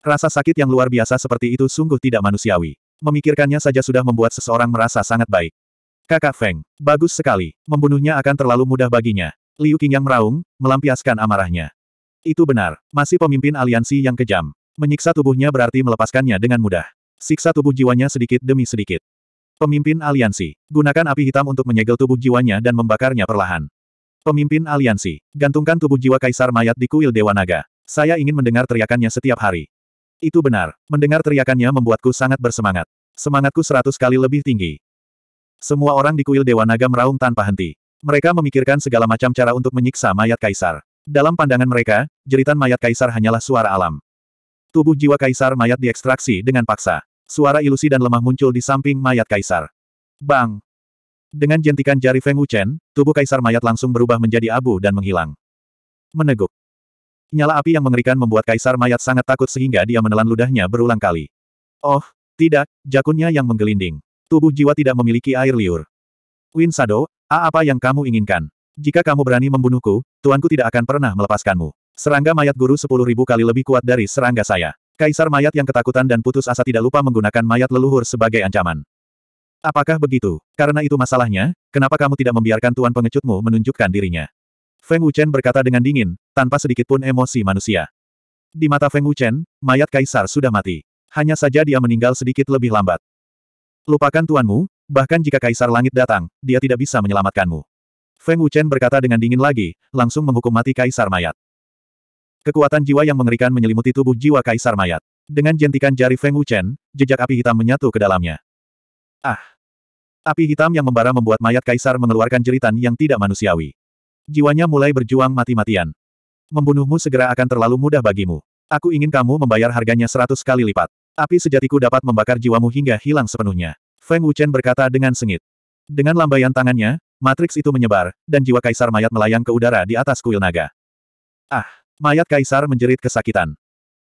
Rasa sakit yang luar biasa seperti itu sungguh tidak manusiawi. Memikirkannya saja sudah membuat seseorang merasa sangat baik. Kakak Feng, bagus sekali, membunuhnya akan terlalu mudah baginya. Liu yang meraung, melampiaskan amarahnya. Itu benar, masih pemimpin aliansi yang kejam. Menyiksa tubuhnya berarti melepaskannya dengan mudah. Siksa tubuh jiwanya sedikit demi sedikit. Pemimpin aliansi. Gunakan api hitam untuk menyegel tubuh jiwanya dan membakarnya perlahan. Pemimpin aliansi. Gantungkan tubuh jiwa kaisar mayat di kuil Dewa Naga. Saya ingin mendengar teriakannya setiap hari. Itu benar. Mendengar teriakannya membuatku sangat bersemangat. Semangatku seratus kali lebih tinggi. Semua orang di kuil Dewa Naga meraung tanpa henti. Mereka memikirkan segala macam cara untuk menyiksa mayat kaisar. Dalam pandangan mereka, jeritan mayat kaisar hanyalah suara alam. Tubuh jiwa kaisar mayat diekstraksi dengan paksa suara ilusi dan lemah muncul di samping mayat kaisar. Bang! Dengan jentikan jari Feng Wuchen, tubuh kaisar mayat langsung berubah menjadi abu dan menghilang. Meneguk. Nyala api yang mengerikan membuat kaisar mayat sangat takut sehingga dia menelan ludahnya berulang kali. Oh, tidak, jakunnya yang menggelinding. Tubuh jiwa tidak memiliki air liur. Win Sado, A apa yang kamu inginkan? Jika kamu berani membunuhku, tuanku tidak akan pernah melepaskanmu. Serangga mayat guru sepuluh ribu kali lebih kuat dari serangga saya. Kaisar mayat yang ketakutan dan putus asa tidak lupa menggunakan mayat leluhur sebagai ancaman. Apakah begitu? Karena itu masalahnya, kenapa kamu tidak membiarkan tuan pengecutmu menunjukkan dirinya? Feng Wuchen berkata dengan dingin, tanpa sedikit pun emosi manusia. Di mata Feng Wuchen, mayat kaisar sudah mati. Hanya saja dia meninggal sedikit lebih lambat. Lupakan tuanmu, bahkan jika kaisar langit datang, dia tidak bisa menyelamatkanmu. Feng Wuchen berkata dengan dingin lagi, langsung menghukum mati kaisar mayat. Kekuatan jiwa yang mengerikan menyelimuti tubuh jiwa kaisar mayat. Dengan jentikan jari Feng Wuchen, jejak api hitam menyatu ke dalamnya. Ah! Api hitam yang membara membuat mayat kaisar mengeluarkan jeritan yang tidak manusiawi. Jiwanya mulai berjuang mati-matian. Membunuhmu segera akan terlalu mudah bagimu. Aku ingin kamu membayar harganya seratus kali lipat. Api sejatiku dapat membakar jiwamu hingga hilang sepenuhnya. Feng Wuchen berkata dengan sengit. Dengan lambaian tangannya, matriks itu menyebar, dan jiwa kaisar mayat melayang ke udara di atas kuil naga. Ah! Mayat kaisar menjerit kesakitan.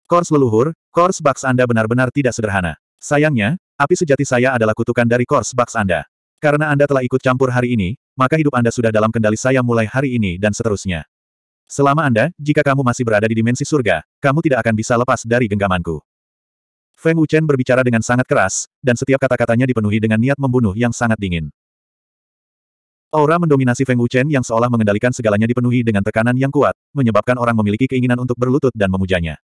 Kors leluhur, kors baks Anda benar-benar tidak sederhana. Sayangnya, api sejati saya adalah kutukan dari kors baks Anda. Karena Anda telah ikut campur hari ini, maka hidup Anda sudah dalam kendali saya mulai hari ini dan seterusnya. Selama Anda, jika kamu masih berada di dimensi surga, kamu tidak akan bisa lepas dari genggamanku. Feng Wuchen berbicara dengan sangat keras, dan setiap kata-katanya dipenuhi dengan niat membunuh yang sangat dingin. Aura mendominasi Feng Wuchen yang seolah mengendalikan segalanya dipenuhi dengan tekanan yang kuat, menyebabkan orang memiliki keinginan untuk berlutut dan memujanya.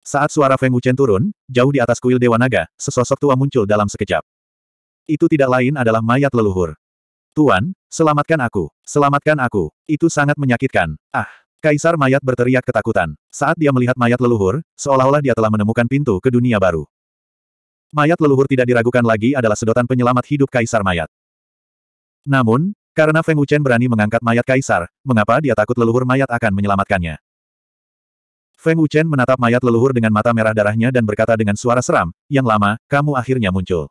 Saat suara Feng Wuchen turun, jauh di atas kuil Dewa Naga, sesosok tua muncul dalam sekejap. Itu tidak lain adalah mayat leluhur. Tuan, selamatkan aku, selamatkan aku. Itu sangat menyakitkan. Ah, Kaisar mayat berteriak ketakutan. Saat dia melihat mayat leluhur, seolah-olah dia telah menemukan pintu ke dunia baru. Mayat leluhur tidak diragukan lagi adalah sedotan penyelamat hidup Kaisar mayat. Namun, karena Feng Wuchen berani mengangkat mayat kaisar, mengapa dia takut leluhur mayat akan menyelamatkannya? Feng Wuchen menatap mayat leluhur dengan mata merah darahnya dan berkata dengan suara seram, yang lama, kamu akhirnya muncul.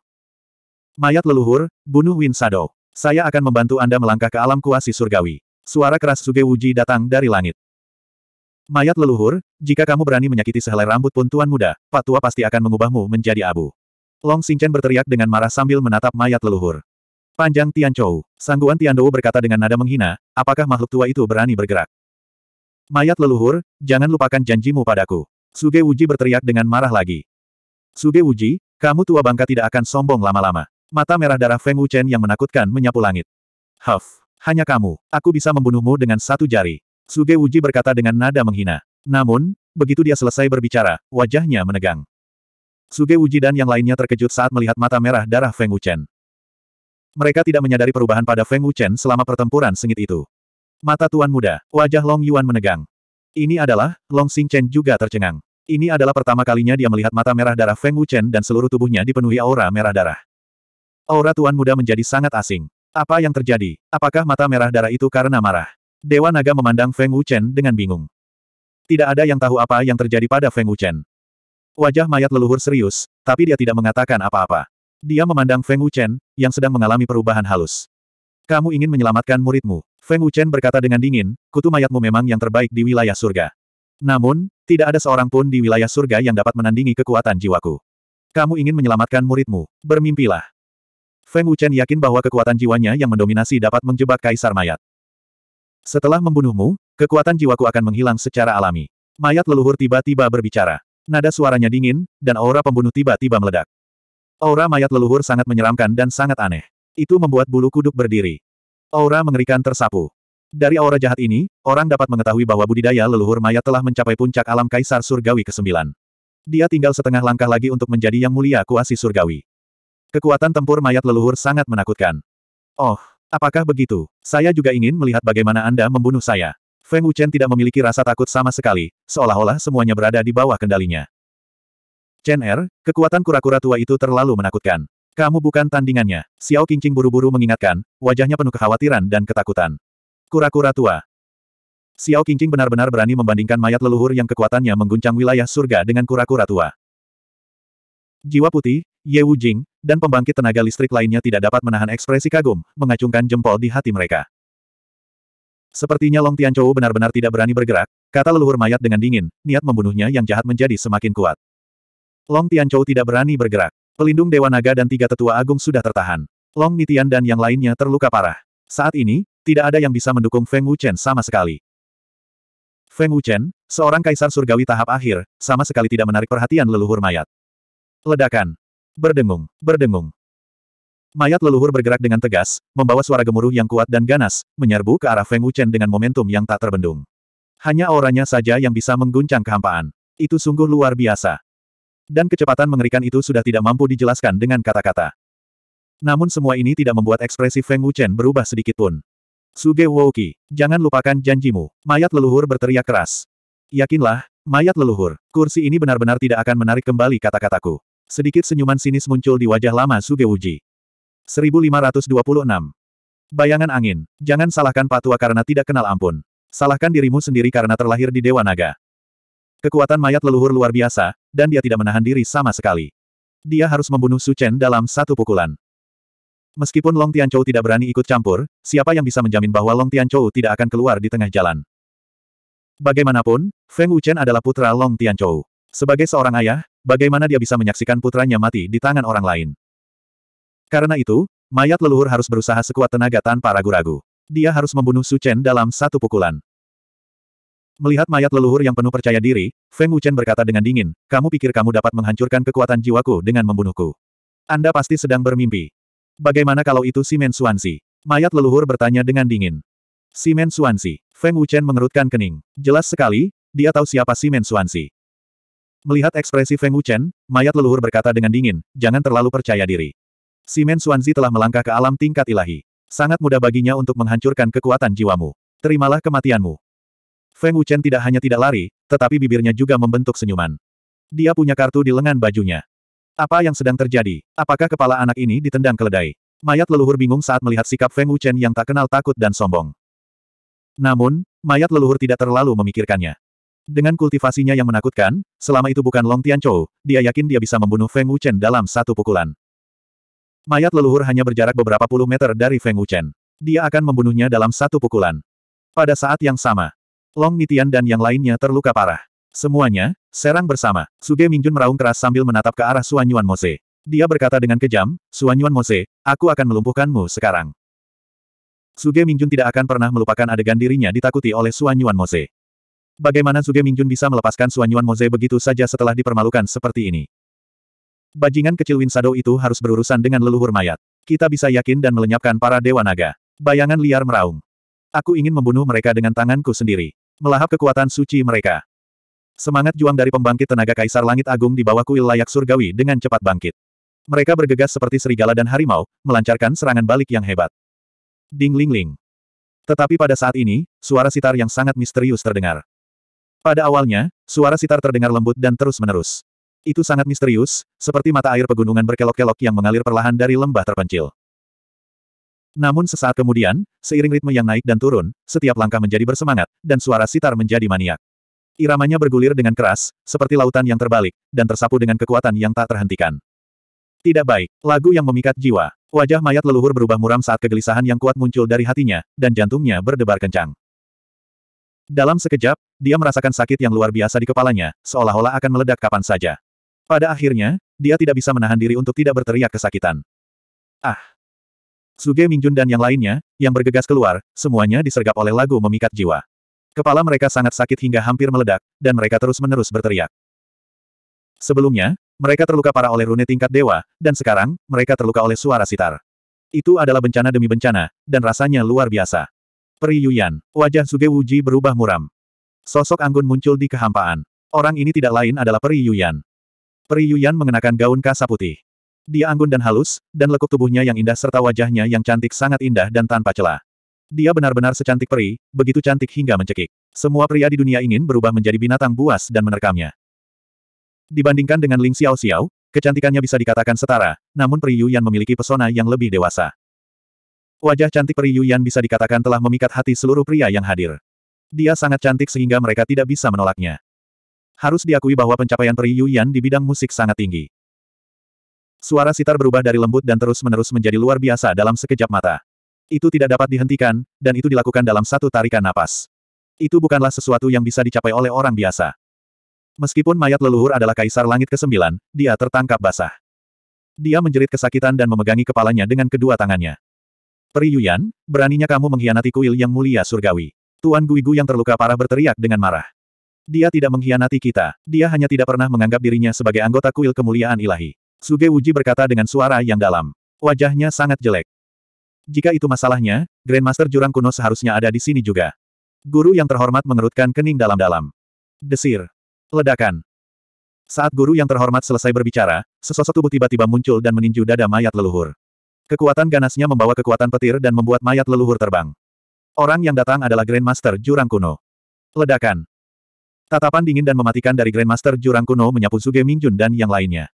Mayat leluhur, bunuh Win Sado. Saya akan membantu Anda melangkah ke alam kuasi surgawi. Suara keras Suge Wuji datang dari langit. Mayat leluhur, jika kamu berani menyakiti sehelai rambut pun tuan muda, patua pasti akan mengubahmu menjadi abu. Long Xingchen berteriak dengan marah sambil menatap mayat leluhur. Panjang Tian Chou, sangguan Tian Tiandou berkata dengan nada menghina, apakah makhluk tua itu berani bergerak? Mayat leluhur, jangan lupakan janjimu padaku. Suge Wuji berteriak dengan marah lagi. Suge Wuji, kamu tua bangka tidak akan sombong lama-lama. Mata merah darah Feng Wuchen yang menakutkan menyapu langit. Huff, hanya kamu, aku bisa membunuhmu dengan satu jari. Suge Wuji berkata dengan nada menghina. Namun, begitu dia selesai berbicara, wajahnya menegang. Suge Wuji dan yang lainnya terkejut saat melihat mata merah darah Feng Wuchen mereka tidak menyadari perubahan pada Feng Wuchen selama pertempuran sengit itu. Mata Tuan Muda, wajah Long Yuan menegang. Ini adalah, Long Xing Chen juga tercengang. Ini adalah pertama kalinya dia melihat mata merah darah Feng Wuchen dan seluruh tubuhnya dipenuhi aura merah darah. Aura Tuan Muda menjadi sangat asing. Apa yang terjadi? Apakah mata merah darah itu karena marah? Dewa Naga memandang Feng Wuchen dengan bingung. Tidak ada yang tahu apa yang terjadi pada Feng Wuchen. Wajah mayat leluhur serius, tapi dia tidak mengatakan apa-apa. Dia memandang Feng Wuchen, yang sedang mengalami perubahan halus. Kamu ingin menyelamatkan muridmu. Feng Wuchen berkata dengan dingin, kutu mayatmu memang yang terbaik di wilayah surga. Namun, tidak ada seorang pun di wilayah surga yang dapat menandingi kekuatan jiwaku. Kamu ingin menyelamatkan muridmu, bermimpilah. Feng Wuchen yakin bahwa kekuatan jiwanya yang mendominasi dapat menjebak kaisar mayat. Setelah membunuhmu, kekuatan jiwaku akan menghilang secara alami. Mayat leluhur tiba-tiba berbicara. Nada suaranya dingin, dan aura pembunuh tiba-tiba meledak. Aura mayat leluhur sangat menyeramkan dan sangat aneh. Itu membuat bulu kuduk berdiri. Aura mengerikan tersapu. Dari aura jahat ini, orang dapat mengetahui bahwa budidaya leluhur mayat telah mencapai puncak alam Kaisar Surgawi ke-9. Dia tinggal setengah langkah lagi untuk menjadi yang mulia kuasi surgawi. Kekuatan tempur mayat leluhur sangat menakutkan. Oh, apakah begitu? Saya juga ingin melihat bagaimana Anda membunuh saya. Feng Wuchen tidak memiliki rasa takut sama sekali, seolah-olah semuanya berada di bawah kendalinya. Chen Er, kekuatan kura-kura tua itu terlalu menakutkan. Kamu bukan tandingannya. Xiao Qingqing buru-buru mengingatkan, wajahnya penuh kekhawatiran dan ketakutan. Kura-kura tua. Xiao Qingqing benar-benar berani membandingkan mayat leluhur yang kekuatannya mengguncang wilayah surga dengan kura-kura tua. Jiwa putih, Ye Wu Jing, dan pembangkit tenaga listrik lainnya tidak dapat menahan ekspresi kagum, mengacungkan jempol di hati mereka. Sepertinya Long Tianchou benar-benar tidak berani bergerak, kata leluhur mayat dengan dingin, niat membunuhnya yang jahat menjadi semakin kuat. Long Tianchou tidak berani bergerak. Pelindung Dewa Naga dan tiga tetua agung sudah tertahan. Long Nitian dan yang lainnya terluka parah. Saat ini, tidak ada yang bisa mendukung Feng Wuchen sama sekali. Feng Wuchen, seorang kaisar surgawi tahap akhir, sama sekali tidak menarik perhatian leluhur mayat. Ledakan. Berdengung, berdengung. Mayat leluhur bergerak dengan tegas, membawa suara gemuruh yang kuat dan ganas, menyerbu ke arah Feng Wuchen dengan momentum yang tak terbendung. Hanya auranya saja yang bisa mengguncang kehampaan. Itu sungguh luar biasa. Dan kecepatan mengerikan itu sudah tidak mampu dijelaskan dengan kata-kata. Namun semua ini tidak membuat ekspresi Feng Wuchen berubah sedikitpun. Suge Wouki, jangan lupakan janjimu. Mayat leluhur berteriak keras. Yakinlah, mayat leluhur, kursi ini benar-benar tidak akan menarik kembali kata-kataku. Sedikit senyuman sinis muncul di wajah lama Suge Wuji. 1526. Bayangan angin, jangan salahkan patua karena tidak kenal ampun. Salahkan dirimu sendiri karena terlahir di Dewa Naga. Kekuatan mayat leluhur luar biasa, dan dia tidak menahan diri sama sekali. Dia harus membunuh Su Chen dalam satu pukulan. Meskipun Long Tianchou tidak berani ikut campur, siapa yang bisa menjamin bahwa Long Tianchou tidak akan keluar di tengah jalan? Bagaimanapun, Feng Wuchen adalah putra Long Tianchou. Sebagai seorang ayah, bagaimana dia bisa menyaksikan putranya mati di tangan orang lain? Karena itu, mayat leluhur harus berusaha sekuat tenaga tanpa ragu-ragu. Dia harus membunuh Su Chen dalam satu pukulan. Melihat mayat leluhur yang penuh percaya diri, Feng Wuchen berkata dengan dingin, kamu pikir kamu dapat menghancurkan kekuatan jiwaku dengan membunuhku. Anda pasti sedang bermimpi. Bagaimana kalau itu Simen Suansi? Mayat leluhur bertanya dengan dingin. Simen Suansi. Feng Wuchen mengerutkan kening. Jelas sekali, dia tahu siapa Simen Suansi. Melihat ekspresi Feng Wuchen, mayat leluhur berkata dengan dingin, jangan terlalu percaya diri. Simen Suansi telah melangkah ke alam tingkat ilahi. Sangat mudah baginya untuk menghancurkan kekuatan jiwamu. Terimalah kematianmu. Feng Wuchen tidak hanya tidak lari, tetapi bibirnya juga membentuk senyuman. Dia punya kartu di lengan bajunya. Apa yang sedang terjadi? Apakah kepala anak ini ditendang keledai? Mayat leluhur bingung saat melihat sikap Feng Wuchen yang tak kenal takut dan sombong. Namun, mayat leluhur tidak terlalu memikirkannya. Dengan kultivasinya yang menakutkan, selama itu bukan Long Tianchou, dia yakin dia bisa membunuh Feng Wuchen dalam satu pukulan. Mayat leluhur hanya berjarak beberapa puluh meter dari Feng Wuchen. Dia akan membunuhnya dalam satu pukulan. Pada saat yang sama, Long Nitian dan yang lainnya terluka parah. Semuanya, serang bersama. Suge Mingjun meraung keras sambil menatap ke arah Suan Yuan Mose. Dia berkata dengan kejam, Suan Yuan Mose, aku akan melumpuhkanmu sekarang. Suge Mingjun tidak akan pernah melupakan adegan dirinya ditakuti oleh Suan Yuan Mose. Bagaimana Suge Mingjun bisa melepaskan Suan Yuan Mose begitu saja setelah dipermalukan seperti ini? Bajingan kecil Win itu harus berurusan dengan leluhur mayat. Kita bisa yakin dan melenyapkan para dewa naga. Bayangan liar meraung. Aku ingin membunuh mereka dengan tanganku sendiri. Melahap kekuatan suci mereka. Semangat juang dari pembangkit tenaga Kaisar Langit Agung di bawah kuil layak surgawi dengan cepat bangkit. Mereka bergegas seperti serigala dan harimau, melancarkan serangan balik yang hebat. Ding ling ling. Tetapi pada saat ini, suara sitar yang sangat misterius terdengar. Pada awalnya, suara sitar terdengar lembut dan terus-menerus. Itu sangat misterius, seperti mata air pegunungan berkelok-kelok yang mengalir perlahan dari lembah terpencil. Namun sesaat kemudian, seiring ritme yang naik dan turun, setiap langkah menjadi bersemangat, dan suara sitar menjadi maniak. Iramanya bergulir dengan keras, seperti lautan yang terbalik, dan tersapu dengan kekuatan yang tak terhentikan. Tidak baik, lagu yang memikat jiwa. Wajah mayat leluhur berubah muram saat kegelisahan yang kuat muncul dari hatinya, dan jantungnya berdebar kencang. Dalam sekejap, dia merasakan sakit yang luar biasa di kepalanya, seolah-olah akan meledak kapan saja. Pada akhirnya, dia tidak bisa menahan diri untuk tidak berteriak kesakitan. Ah! Suge Mingjun dan yang lainnya, yang bergegas keluar, semuanya disergap oleh lagu memikat jiwa. Kepala mereka sangat sakit hingga hampir meledak, dan mereka terus-menerus berteriak. Sebelumnya, mereka terluka parah oleh rune tingkat dewa, dan sekarang, mereka terluka oleh suara sitar. Itu adalah bencana demi bencana, dan rasanya luar biasa. Peri Yuyan, wajah Suge Wuji berubah muram. Sosok anggun muncul di kehampaan. Orang ini tidak lain adalah Peri Yuyan. Peri Yuyan mengenakan gaun kasa putih. Dia anggun dan halus, dan lekuk tubuhnya yang indah serta wajahnya yang cantik sangat indah dan tanpa celah. Dia benar-benar secantik peri, begitu cantik hingga mencekik. Semua pria di dunia ingin berubah menjadi binatang buas dan menerkamnya. Dibandingkan dengan Ling Xiao Xiao, kecantikannya bisa dikatakan setara, namun Peri Yuyan memiliki pesona yang lebih dewasa. Wajah cantik Peri Yuyan bisa dikatakan telah memikat hati seluruh pria yang hadir. Dia sangat cantik sehingga mereka tidak bisa menolaknya. Harus diakui bahwa pencapaian Peri Yuyan di bidang musik sangat tinggi. Suara sitar berubah dari lembut dan terus-menerus menjadi luar biasa dalam sekejap mata. Itu tidak dapat dihentikan, dan itu dilakukan dalam satu tarikan napas. Itu bukanlah sesuatu yang bisa dicapai oleh orang biasa. Meskipun mayat leluhur adalah kaisar langit ke-9, dia tertangkap basah. Dia menjerit kesakitan dan memegangi kepalanya dengan kedua tangannya. Yuyan, beraninya kamu mengkhianati kuil yang mulia surgawi. Tuan Guigu yang terluka parah berteriak dengan marah. Dia tidak mengkhianati kita, dia hanya tidak pernah menganggap dirinya sebagai anggota kuil kemuliaan ilahi. Suge Wuji berkata dengan suara yang dalam. Wajahnya sangat jelek. Jika itu masalahnya, Grandmaster Jurang Kuno seharusnya ada di sini juga. Guru yang terhormat mengerutkan kening dalam-dalam. Desir. Ledakan. Saat guru yang terhormat selesai berbicara, sesosok tubuh tiba-tiba muncul dan meninju dada mayat leluhur. Kekuatan ganasnya membawa kekuatan petir dan membuat mayat leluhur terbang. Orang yang datang adalah Grandmaster Jurang Kuno. Ledakan. Tatapan dingin dan mematikan dari Grandmaster Jurang Kuno menyapu Suge Mingjun dan yang lainnya.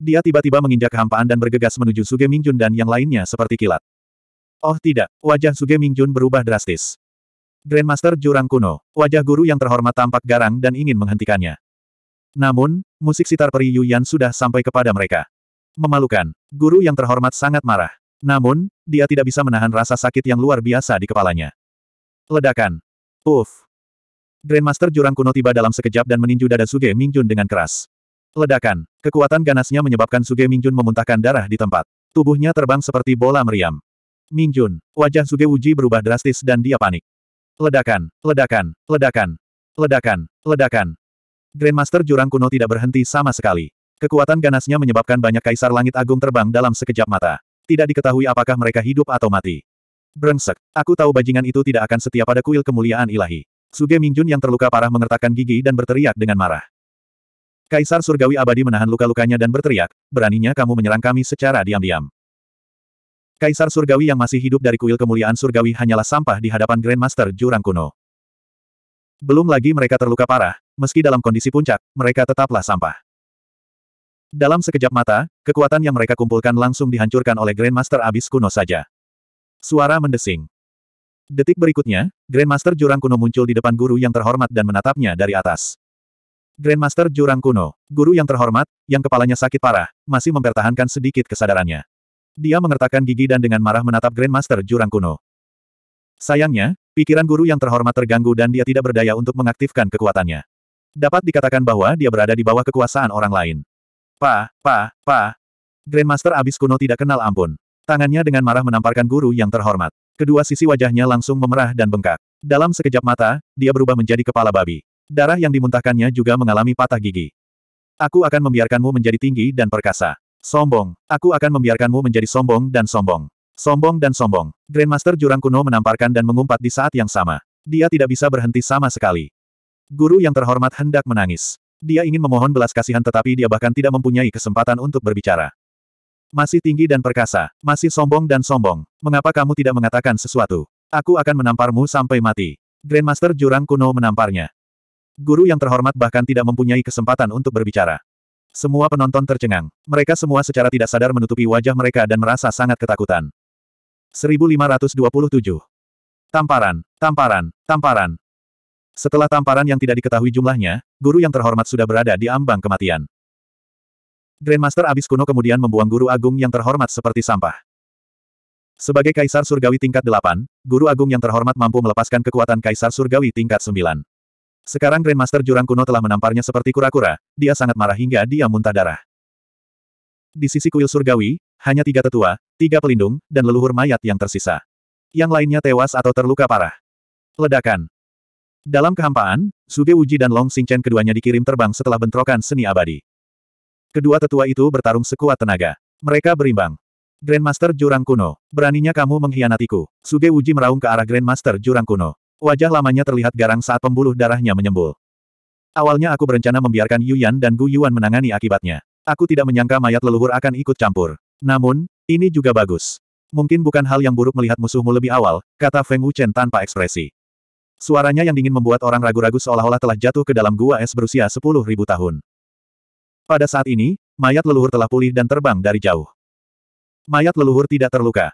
Dia tiba-tiba menginjak kehampaan dan bergegas menuju Suge Mingjun dan yang lainnya seperti kilat. Oh tidak, wajah Suge Mingjun berubah drastis. Grandmaster Jurang Kuno, wajah guru yang terhormat tampak garang dan ingin menghentikannya. Namun, musik sitar peri Yuyan sudah sampai kepada mereka. Memalukan, guru yang terhormat sangat marah. Namun, dia tidak bisa menahan rasa sakit yang luar biasa di kepalanya. Ledakan. Uff. Grandmaster Jurang Kuno tiba dalam sekejap dan meninju dada Suge Mingjun dengan keras. Ledakan. Kekuatan ganasnya menyebabkan Suge Mingjun memuntahkan darah di tempat. Tubuhnya terbang seperti bola meriam. Mingjun. Wajah Suge Wuji berubah drastis dan dia panik. Ledakan. Ledakan. Ledakan. Ledakan. Ledakan. Grandmaster Jurang Kuno tidak berhenti sama sekali. Kekuatan ganasnya menyebabkan banyak kaisar langit agung terbang dalam sekejap mata. Tidak diketahui apakah mereka hidup atau mati. Brengsek, aku tahu bajingan itu tidak akan setia pada kuil kemuliaan ilahi. Suge Mingjun yang terluka parah mengertakkan gigi dan berteriak dengan marah. Kaisar Surgawi Abadi menahan luka-lukanya dan berteriak, beraninya kamu menyerang kami secara diam-diam. Kaisar Surgawi yang masih hidup dari kuil kemuliaan Surgawi hanyalah sampah di hadapan Grandmaster Jurang kuno. Belum lagi mereka terluka parah, meski dalam kondisi puncak, mereka tetaplah sampah. Dalam sekejap mata, kekuatan yang mereka kumpulkan langsung dihancurkan oleh Grandmaster Abis kuno saja. Suara mendesing. Detik berikutnya, Grandmaster Jurang Kuno muncul di depan guru yang terhormat dan menatapnya dari atas. Grandmaster Jurang Kuno, guru yang terhormat, yang kepalanya sakit parah, masih mempertahankan sedikit kesadarannya. Dia mengertakkan gigi dan dengan marah menatap Grandmaster Jurang Kuno. Sayangnya, pikiran guru yang terhormat terganggu dan dia tidak berdaya untuk mengaktifkan kekuatannya. Dapat dikatakan bahwa dia berada di bawah kekuasaan orang lain. Pa, pa, pa. Grandmaster Abis Kuno tidak kenal ampun. Tangannya dengan marah menamparkan guru yang terhormat. Kedua sisi wajahnya langsung memerah dan bengkak. Dalam sekejap mata, dia berubah menjadi kepala babi. Darah yang dimuntahkannya juga mengalami patah gigi. Aku akan membiarkanmu menjadi tinggi dan perkasa. Sombong. Aku akan membiarkanmu menjadi sombong dan sombong. Sombong dan sombong. Grandmaster Jurang Kuno menamparkan dan mengumpat di saat yang sama. Dia tidak bisa berhenti sama sekali. Guru yang terhormat hendak menangis. Dia ingin memohon belas kasihan tetapi dia bahkan tidak mempunyai kesempatan untuk berbicara. Masih tinggi dan perkasa, masih sombong dan sombong. Mengapa kamu tidak mengatakan sesuatu? Aku akan menamparmu sampai mati. Grandmaster Jurang Kuno menamparnya. Guru yang terhormat bahkan tidak mempunyai kesempatan untuk berbicara. Semua penonton tercengang. Mereka semua secara tidak sadar menutupi wajah mereka dan merasa sangat ketakutan. 1527. Tamparan, tamparan, tamparan. Setelah tamparan yang tidak diketahui jumlahnya, guru yang terhormat sudah berada di ambang kematian. Grandmaster Abis Kuno kemudian membuang guru agung yang terhormat seperti sampah. Sebagai kaisar surgawi tingkat 8, guru agung yang terhormat mampu melepaskan kekuatan kaisar surgawi tingkat 9. Sekarang Grandmaster Jurang Kuno telah menamparnya seperti kura-kura, dia sangat marah hingga dia muntah darah. Di sisi kuil surgawi, hanya tiga tetua, tiga pelindung, dan leluhur mayat yang tersisa. Yang lainnya tewas atau terluka parah. Ledakan. Dalam kehampaan, Suge Uji dan Long Xingchen keduanya dikirim terbang setelah bentrokan seni abadi. Kedua tetua itu bertarung sekuat tenaga. Mereka berimbang. Grandmaster Jurang Kuno, beraninya kamu mengkhianatiku. Suge Uji meraung ke arah Grandmaster Jurang Kuno. Wajah lamanya terlihat garang saat pembuluh darahnya menyembul. Awalnya aku berencana membiarkan Yuyan dan Gu Yuan menangani akibatnya. Aku tidak menyangka mayat leluhur akan ikut campur. Namun, ini juga bagus. Mungkin bukan hal yang buruk melihat musuhmu lebih awal, kata Feng Wuchen tanpa ekspresi. Suaranya yang dingin membuat orang ragu-ragu seolah-olah telah jatuh ke dalam gua es berusia 10.000 tahun. Pada saat ini, mayat leluhur telah pulih dan terbang dari jauh. Mayat leluhur tidak terluka.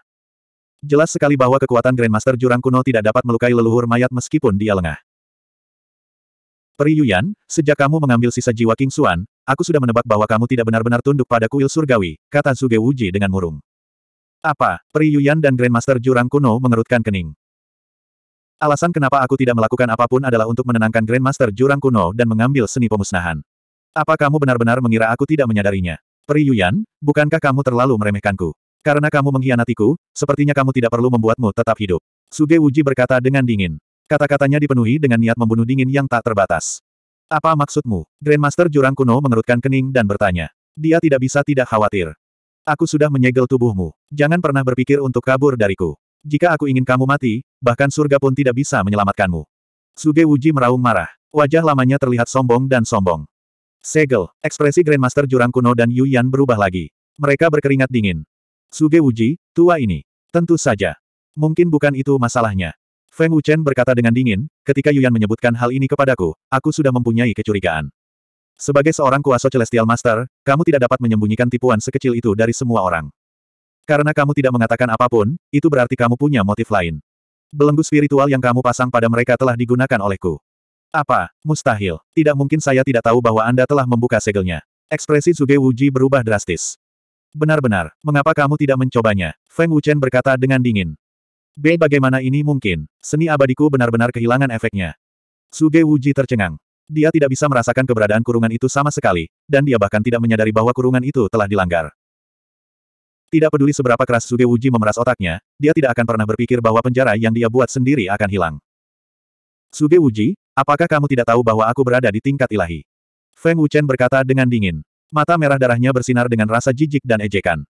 Jelas sekali bahwa kekuatan Grandmaster Jurang Kuno tidak dapat melukai leluhur mayat meskipun dia lengah. Peri Yuyan, sejak kamu mengambil sisa jiwa King Xuan, aku sudah menebak bahwa kamu tidak benar-benar tunduk pada kuil surgawi, kata Suge Wuji dengan murung. Apa, Peri Yuyan dan Grandmaster Jurang Kuno mengerutkan kening. Alasan kenapa aku tidak melakukan apapun adalah untuk menenangkan Grandmaster Jurang Kuno dan mengambil seni pemusnahan. Apa kamu benar-benar mengira aku tidak menyadarinya? Peri Yuyan, bukankah kamu terlalu meremehkanku? Karena kamu mengkhianatiku, sepertinya kamu tidak perlu membuatmu tetap hidup. Suge Wuji berkata dengan dingin. Kata-katanya dipenuhi dengan niat membunuh dingin yang tak terbatas. Apa maksudmu? Grandmaster Jurang Kuno mengerutkan kening dan bertanya. Dia tidak bisa tidak khawatir. Aku sudah menyegel tubuhmu. Jangan pernah berpikir untuk kabur dariku. Jika aku ingin kamu mati, bahkan surga pun tidak bisa menyelamatkanmu. Suge Wuji meraung marah. Wajah lamanya terlihat sombong dan sombong. Segel, ekspresi Grandmaster Jurang Kuno dan Yu Yan berubah lagi. Mereka berkeringat dingin. Suge Wuji, tua ini. Tentu saja. Mungkin bukan itu masalahnya. Feng Wuchen berkata dengan dingin, ketika Yuan menyebutkan hal ini kepadaku, aku sudah mempunyai kecurigaan. Sebagai seorang kuasa Celestial Master, kamu tidak dapat menyembunyikan tipuan sekecil itu dari semua orang. Karena kamu tidak mengatakan apapun, itu berarti kamu punya motif lain. Belenggu spiritual yang kamu pasang pada mereka telah digunakan olehku. Apa? Mustahil. Tidak mungkin saya tidak tahu bahwa Anda telah membuka segelnya. Ekspresi Suge Wuji berubah drastis. Benar-benar, mengapa kamu tidak mencobanya? Feng Wuchen berkata dengan dingin. B. Bagaimana ini mungkin? Seni abadiku benar-benar kehilangan efeknya. Suge Wuji tercengang. Dia tidak bisa merasakan keberadaan kurungan itu sama sekali, dan dia bahkan tidak menyadari bahwa kurungan itu telah dilanggar. Tidak peduli seberapa keras Suge Wuji memeras otaknya, dia tidak akan pernah berpikir bahwa penjara yang dia buat sendiri akan hilang. Suge Wuji, apakah kamu tidak tahu bahwa aku berada di tingkat ilahi? Feng Wuchen berkata dengan dingin. Mata merah darahnya bersinar dengan rasa jijik dan ejekan.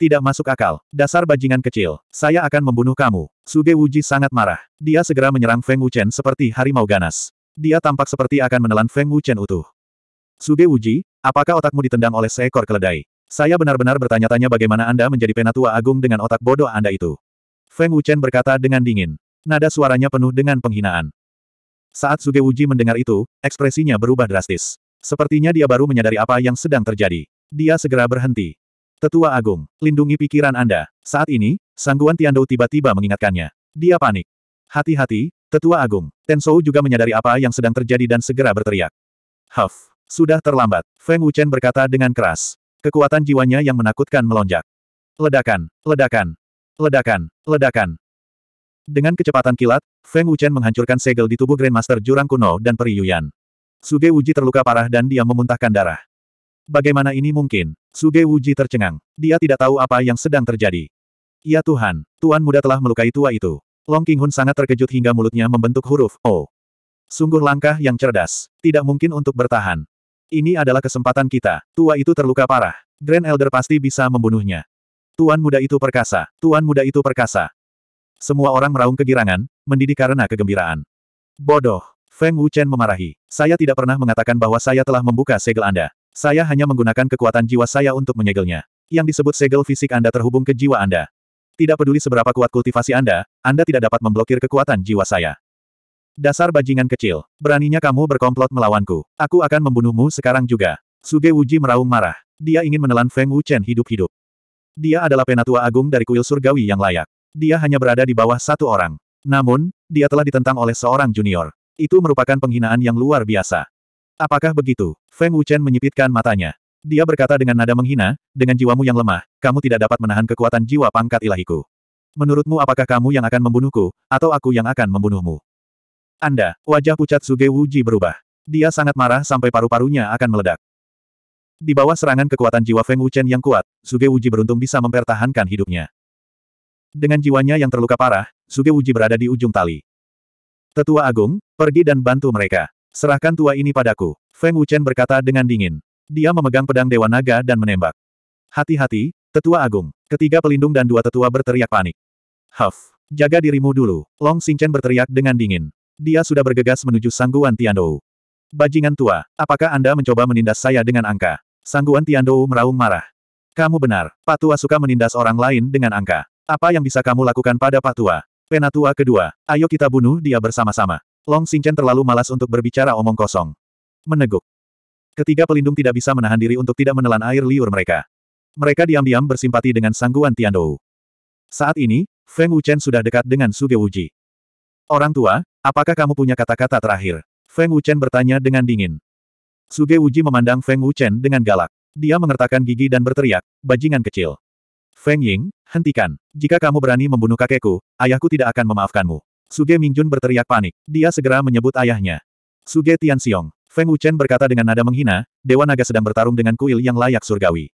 Tidak masuk akal. Dasar bajingan kecil. Saya akan membunuh kamu. Suge Wuji sangat marah. Dia segera menyerang Feng Wuchen seperti harimau ganas. Dia tampak seperti akan menelan Feng Wuchen utuh. Suge Wuji, apakah otakmu ditendang oleh seekor keledai? Saya benar-benar bertanya-tanya bagaimana Anda menjadi penatua agung dengan otak bodoh Anda itu. Feng Wuchen berkata dengan dingin. Nada suaranya penuh dengan penghinaan. Saat Suge Wuji mendengar itu, ekspresinya berubah drastis. Sepertinya dia baru menyadari apa yang sedang terjadi. Dia segera berhenti. Tetua Agung, lindungi pikiran Anda. Saat ini, sangguan Tiandou tiba-tiba mengingatkannya. Dia panik. Hati-hati, Tetua Agung. Tensou juga menyadari apa yang sedang terjadi dan segera berteriak. Huff. Sudah terlambat, Feng Wuchen berkata dengan keras. Kekuatan jiwanya yang menakutkan melonjak. Ledakan, ledakan, ledakan, ledakan. Dengan kecepatan kilat, Feng Wuchen menghancurkan segel di tubuh Grandmaster Jurang Kuno dan Peri Yuyan. Suge Wuji terluka parah dan dia memuntahkan darah. Bagaimana ini mungkin? Suge Wuji tercengang. Dia tidak tahu apa yang sedang terjadi. Ya Tuhan, Tuan muda telah melukai tua itu. Long King Hun sangat terkejut hingga mulutnya membentuk huruf O. Sungguh langkah yang cerdas. Tidak mungkin untuk bertahan. Ini adalah kesempatan kita. Tua itu terluka parah. Grand Elder pasti bisa membunuhnya. Tuan muda itu perkasa. Tuan muda itu perkasa. Semua orang meraung kegirangan, mendidih karena kegembiraan. Bodoh. Feng Wuchen memarahi. Saya tidak pernah mengatakan bahwa saya telah membuka segel Anda. Saya hanya menggunakan kekuatan jiwa saya untuk menyegelnya. Yang disebut segel fisik Anda terhubung ke jiwa Anda. Tidak peduli seberapa kuat kultivasi Anda, Anda tidak dapat memblokir kekuatan jiwa saya. Dasar bajingan kecil. Beraninya kamu berkomplot melawanku. Aku akan membunuhmu sekarang juga. Suge Wuji meraung marah. Dia ingin menelan Feng Wuchen hidup-hidup. Dia adalah penatua agung dari kuil surgawi yang layak. Dia hanya berada di bawah satu orang. Namun, dia telah ditentang oleh seorang junior. Itu merupakan penghinaan yang luar biasa. Apakah begitu? Feng Wuchen menyipitkan matanya. Dia berkata dengan nada menghina, dengan jiwamu yang lemah, kamu tidak dapat menahan kekuatan jiwa pangkat ilahiku. Menurutmu apakah kamu yang akan membunuhku, atau aku yang akan membunuhmu? Anda, wajah pucat Suge Wuji berubah. Dia sangat marah sampai paru-parunya akan meledak. Di bawah serangan kekuatan jiwa Feng Wuchen yang kuat, Suge Wuji beruntung bisa mempertahankan hidupnya. Dengan jiwanya yang terluka parah, Suge Wuji berada di ujung tali. Tetua Agung, pergi dan bantu mereka. Serahkan tua ini padaku. Feng Wuchen berkata dengan dingin. Dia memegang pedang Dewa Naga dan menembak. Hati-hati, Tetua Agung. Ketiga pelindung dan dua tetua berteriak panik. Huff, jaga dirimu dulu. Long Xingchen berteriak dengan dingin. Dia sudah bergegas menuju Sangguan Tiandou. Bajingan tua, apakah Anda mencoba menindas saya dengan angka? Sangguan Tiandou meraung marah. Kamu benar, Pak Tua suka menindas orang lain dengan angka. Apa yang bisa kamu lakukan pada Pak Tua? Penatua kedua, ayo kita bunuh dia bersama-sama. Long Xingchen terlalu malas untuk berbicara omong kosong. Meneguk. Ketiga pelindung tidak bisa menahan diri untuk tidak menelan air liur mereka. Mereka diam-diam bersimpati dengan sangguan Tiandou. Saat ini, Feng Wuchen sudah dekat dengan Suge Wuji. Orang tua, apakah kamu punya kata-kata terakhir? Feng Wuchen bertanya dengan dingin. Suge Wuji memandang Feng Wuchen dengan galak. Dia mengertakkan gigi dan berteriak, bajingan kecil. Feng Ying, hentikan. Jika kamu berani membunuh kakekku, ayahku tidak akan memaafkanmu. Suge Mingjun berteriak panik. Dia segera menyebut ayahnya. Suge Tianxiong. Feng Wuchen berkata dengan nada menghina, Dewa Naga sedang bertarung dengan kuil yang layak surgawi.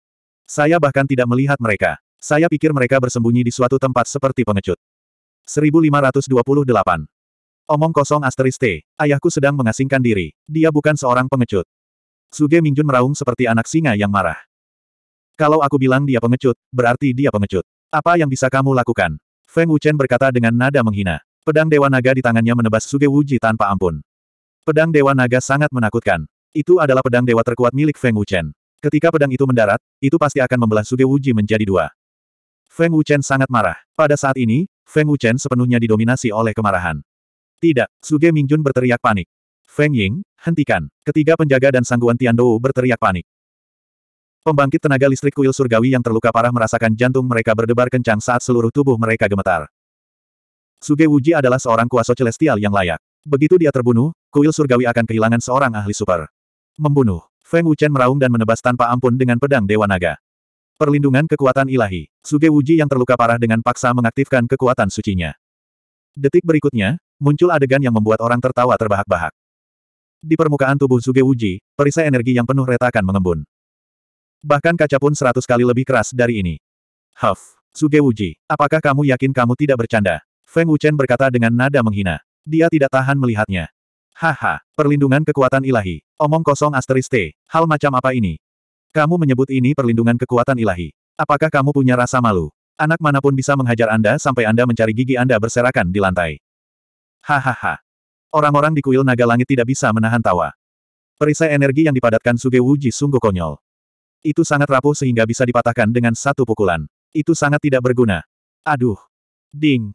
Saya bahkan tidak melihat mereka. Saya pikir mereka bersembunyi di suatu tempat seperti pengecut. 1528. Omong kosong asteris Ayahku sedang mengasingkan diri. Dia bukan seorang pengecut. Suge Mingjun meraung seperti anak singa yang marah. Kalau aku bilang dia pengecut, berarti dia pengecut. Apa yang bisa kamu lakukan? Feng Wuchen berkata dengan nada menghina. Pedang Dewa Naga di tangannya menebas Suge Wuji tanpa ampun. Pedang Dewa Naga sangat menakutkan. Itu adalah pedang dewa terkuat milik Feng Wuchen. Ketika pedang itu mendarat, itu pasti akan membelah Suge Wuji menjadi dua. Feng Wuchen sangat marah. Pada saat ini, Feng Wuchen sepenuhnya didominasi oleh kemarahan. Tidak, Suge Mingjun berteriak panik. Feng Ying, hentikan. Ketiga penjaga dan sangguan Tian Dou berteriak panik. Pembangkit tenaga listrik kuil surgawi yang terluka parah merasakan jantung mereka berdebar kencang saat seluruh tubuh mereka gemetar. Suge Wuji adalah seorang kuasa celestial yang layak. Begitu dia terbunuh, kuil surgawi akan kehilangan seorang ahli super. Membunuh. Feng Wuchen meraung dan menebas tanpa ampun dengan pedang Dewa Naga. Perlindungan kekuatan ilahi. Suge Wuji yang terluka parah dengan paksa mengaktifkan kekuatan sucinya. Detik berikutnya, muncul adegan yang membuat orang tertawa terbahak-bahak. Di permukaan tubuh Suge Wuji, perisai energi yang penuh retakan mengembun. Bahkan kaca pun seratus kali lebih keras dari ini. Huff. Wuji, apakah kamu yakin kamu tidak bercanda? Feng Wuchen berkata dengan nada menghina. Dia tidak tahan melihatnya. Haha, perlindungan kekuatan ilahi. Omong kosong asteris T, hal macam apa ini? Kamu menyebut ini perlindungan kekuatan ilahi. Apakah kamu punya rasa malu? Anak manapun bisa menghajar Anda sampai Anda mencari gigi Anda berserakan di lantai. Hahaha. Orang-orang di kuil naga langit tidak bisa menahan tawa. Perisai energi yang dipadatkan Suge Wuji sungguh konyol. Itu sangat rapuh sehingga bisa dipatahkan dengan satu pukulan. Itu sangat tidak berguna. Aduh. Ding.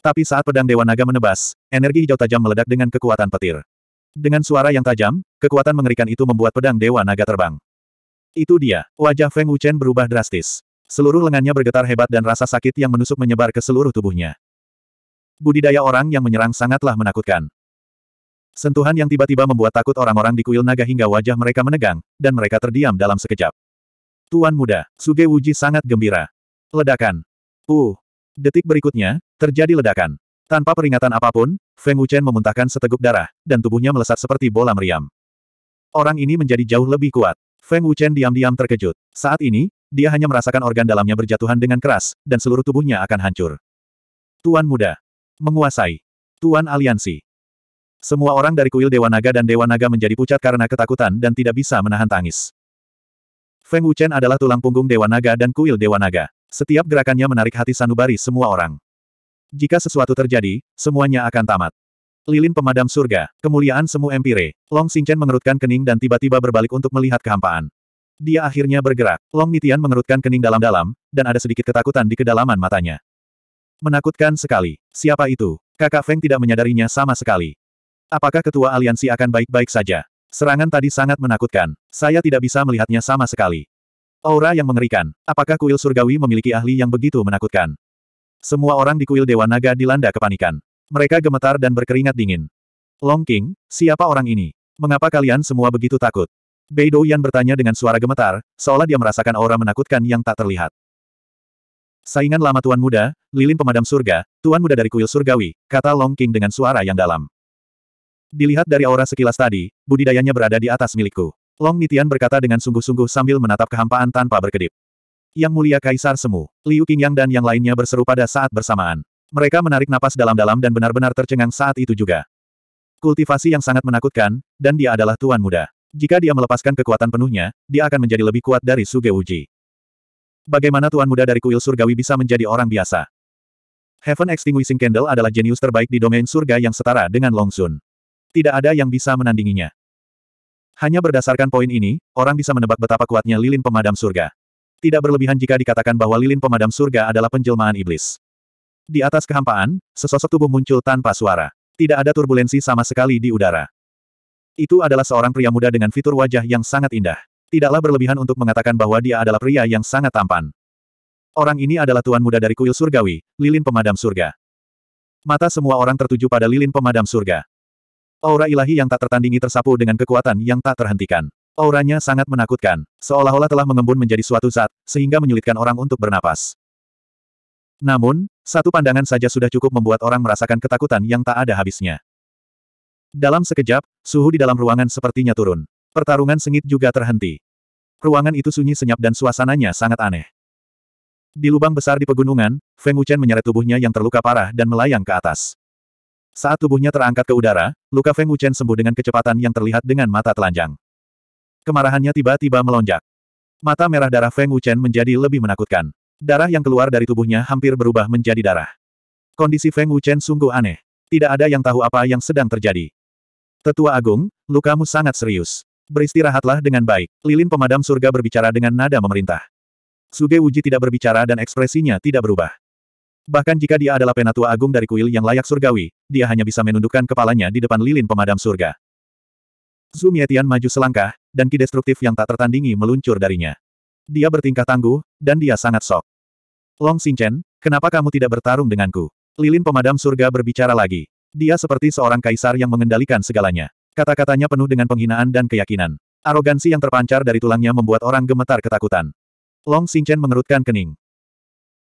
Tapi saat pedang Dewa Naga menebas, energi hijau tajam meledak dengan kekuatan petir. Dengan suara yang tajam, kekuatan mengerikan itu membuat pedang Dewa Naga terbang. Itu dia, wajah Feng Wuchen berubah drastis. Seluruh lengannya bergetar hebat dan rasa sakit yang menusuk menyebar ke seluruh tubuhnya. Budidaya orang yang menyerang sangatlah menakutkan. Sentuhan yang tiba-tiba membuat takut orang-orang di kuil naga hingga wajah mereka menegang, dan mereka terdiam dalam sekejap. Tuan muda, Suge Wuji sangat gembira. Ledakan. Uh. Detik berikutnya, terjadi ledakan. Tanpa peringatan apapun, Feng Wuchen memuntahkan seteguk darah, dan tubuhnya melesat seperti bola meriam. Orang ini menjadi jauh lebih kuat. Feng Wuchen diam-diam terkejut. Saat ini, dia hanya merasakan organ dalamnya berjatuhan dengan keras, dan seluruh tubuhnya akan hancur. Tuan muda. Menguasai. Tuan aliansi. Semua orang dari kuil Dewa Naga dan Dewa Naga menjadi pucat karena ketakutan dan tidak bisa menahan tangis. Feng Wuchen adalah tulang punggung Dewa Naga dan kuil Dewa Naga. Setiap gerakannya menarik hati sanubari semua orang. Jika sesuatu terjadi, semuanya akan tamat. Lilin pemadam surga, kemuliaan semu empire. Long Xingchen mengerutkan kening dan tiba-tiba berbalik untuk melihat kehampaan. Dia akhirnya bergerak. Long Nitian mengerutkan kening dalam-dalam, dan ada sedikit ketakutan di kedalaman matanya. Menakutkan sekali. Siapa itu? Kakak Feng tidak menyadarinya sama sekali. Apakah ketua aliansi akan baik-baik saja? Serangan tadi sangat menakutkan. Saya tidak bisa melihatnya sama sekali. Aura yang mengerikan. Apakah kuil surgawi memiliki ahli yang begitu menakutkan? Semua orang di kuil Dewa Naga dilanda kepanikan. Mereka gemetar dan berkeringat dingin. Long King, siapa orang ini? Mengapa kalian semua begitu takut? Beidou Yan bertanya dengan suara gemetar, seolah dia merasakan aura menakutkan yang tak terlihat. Saingan lama Tuan Muda, lilin pemadam surga, Tuan Muda dari kuil surgawi, kata Long King dengan suara yang dalam. Dilihat dari aura sekilas tadi, budidayanya berada di atas milikku. Long Nitian berkata dengan sungguh-sungguh sambil menatap kehampaan tanpa berkedip. Yang mulia Kaisar Semu, Liu Qingyang dan yang lainnya berseru pada saat bersamaan. Mereka menarik napas dalam-dalam dan benar-benar tercengang saat itu juga. Kultivasi yang sangat menakutkan, dan dia adalah tuan muda. Jika dia melepaskan kekuatan penuhnya, dia akan menjadi lebih kuat dari Suge Uji. Bagaimana tuan muda dari kuil surgawi bisa menjadi orang biasa? Heaven Extinguishing Candle adalah jenius terbaik di domain surga yang setara dengan Long Sun. Tidak ada yang bisa menandinginya. Hanya berdasarkan poin ini, orang bisa menebak betapa kuatnya lilin pemadam surga. Tidak berlebihan jika dikatakan bahwa lilin pemadam surga adalah penjelmaan iblis. Di atas kehampaan, sesosok tubuh muncul tanpa suara. Tidak ada turbulensi sama sekali di udara. Itu adalah seorang pria muda dengan fitur wajah yang sangat indah. Tidaklah berlebihan untuk mengatakan bahwa dia adalah pria yang sangat tampan. Orang ini adalah tuan muda dari kuil surgawi, lilin pemadam surga. Mata semua orang tertuju pada lilin pemadam surga. Aura ilahi yang tak tertandingi tersapu dengan kekuatan yang tak terhentikan. Auranya sangat menakutkan, seolah-olah telah mengembun menjadi suatu zat, sehingga menyulitkan orang untuk bernapas. Namun, satu pandangan saja sudah cukup membuat orang merasakan ketakutan yang tak ada habisnya. Dalam sekejap, suhu di dalam ruangan sepertinya turun. Pertarungan sengit juga terhenti. Ruangan itu sunyi senyap dan suasananya sangat aneh. Di lubang besar di pegunungan, Feng Wuchen menyeret tubuhnya yang terluka parah dan melayang ke atas. Saat tubuhnya terangkat ke udara, luka Feng Wuchen sembuh dengan kecepatan yang terlihat dengan mata telanjang. Kemarahannya tiba-tiba melonjak. Mata merah darah Feng Wuchen menjadi lebih menakutkan. Darah yang keluar dari tubuhnya hampir berubah menjadi darah. Kondisi Feng Wuchen sungguh aneh. Tidak ada yang tahu apa yang sedang terjadi. Tetua Agung, lukamu sangat serius. Beristirahatlah dengan baik. Lilin pemadam surga berbicara dengan nada memerintah. Suge Wuji tidak berbicara dan ekspresinya tidak berubah. Bahkan jika dia adalah penatua agung dari kuil yang layak surgawi, dia hanya bisa menundukkan kepalanya di depan lilin pemadam surga. Zhu Mietian maju selangkah, dan ki destruktif yang tak tertandingi meluncur darinya. Dia bertingkah tangguh, dan dia sangat sok. Long Xingchen, kenapa kamu tidak bertarung denganku? Lilin pemadam surga berbicara lagi. Dia seperti seorang kaisar yang mengendalikan segalanya. Kata-katanya penuh dengan penghinaan dan keyakinan. Arogansi yang terpancar dari tulangnya membuat orang gemetar ketakutan. Long Xingchen mengerutkan kening.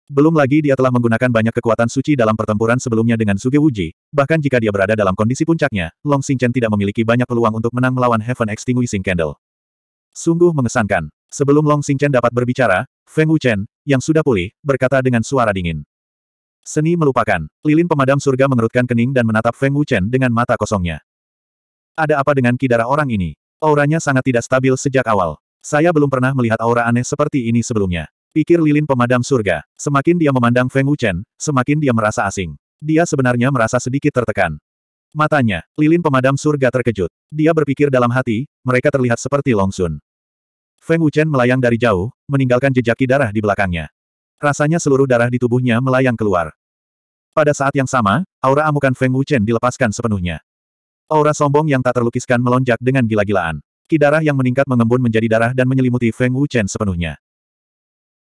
Belum lagi dia telah menggunakan banyak kekuatan suci dalam pertempuran sebelumnya dengan Suge Wuji, bahkan jika dia berada dalam kondisi puncaknya, Long Xingchen tidak memiliki banyak peluang untuk menang melawan Heaven Extinguishing Candle. Sungguh mengesankan. Sebelum Long Xingchen dapat berbicara, Feng Wuchen, yang sudah pulih, berkata dengan suara dingin. Seni melupakan. Lilin pemadam surga mengerutkan kening dan menatap Feng Wuchen dengan mata kosongnya. Ada apa dengan kidara orang ini? Auranya sangat tidak stabil sejak awal. Saya belum pernah melihat aura aneh seperti ini sebelumnya. Pikir lilin pemadam surga, semakin dia memandang Feng Wuchen, semakin dia merasa asing. Dia sebenarnya merasa sedikit tertekan. Matanya, lilin pemadam surga terkejut. Dia berpikir dalam hati, mereka terlihat seperti Longsun. Feng Wuchen melayang dari jauh, meninggalkan jejaki darah di belakangnya. Rasanya seluruh darah di tubuhnya melayang keluar. Pada saat yang sama, aura amukan Feng Wuchen dilepaskan sepenuhnya. Aura sombong yang tak terlukiskan melonjak dengan gila-gilaan. Kidarah yang meningkat mengembun menjadi darah dan menyelimuti Feng Wuchen sepenuhnya.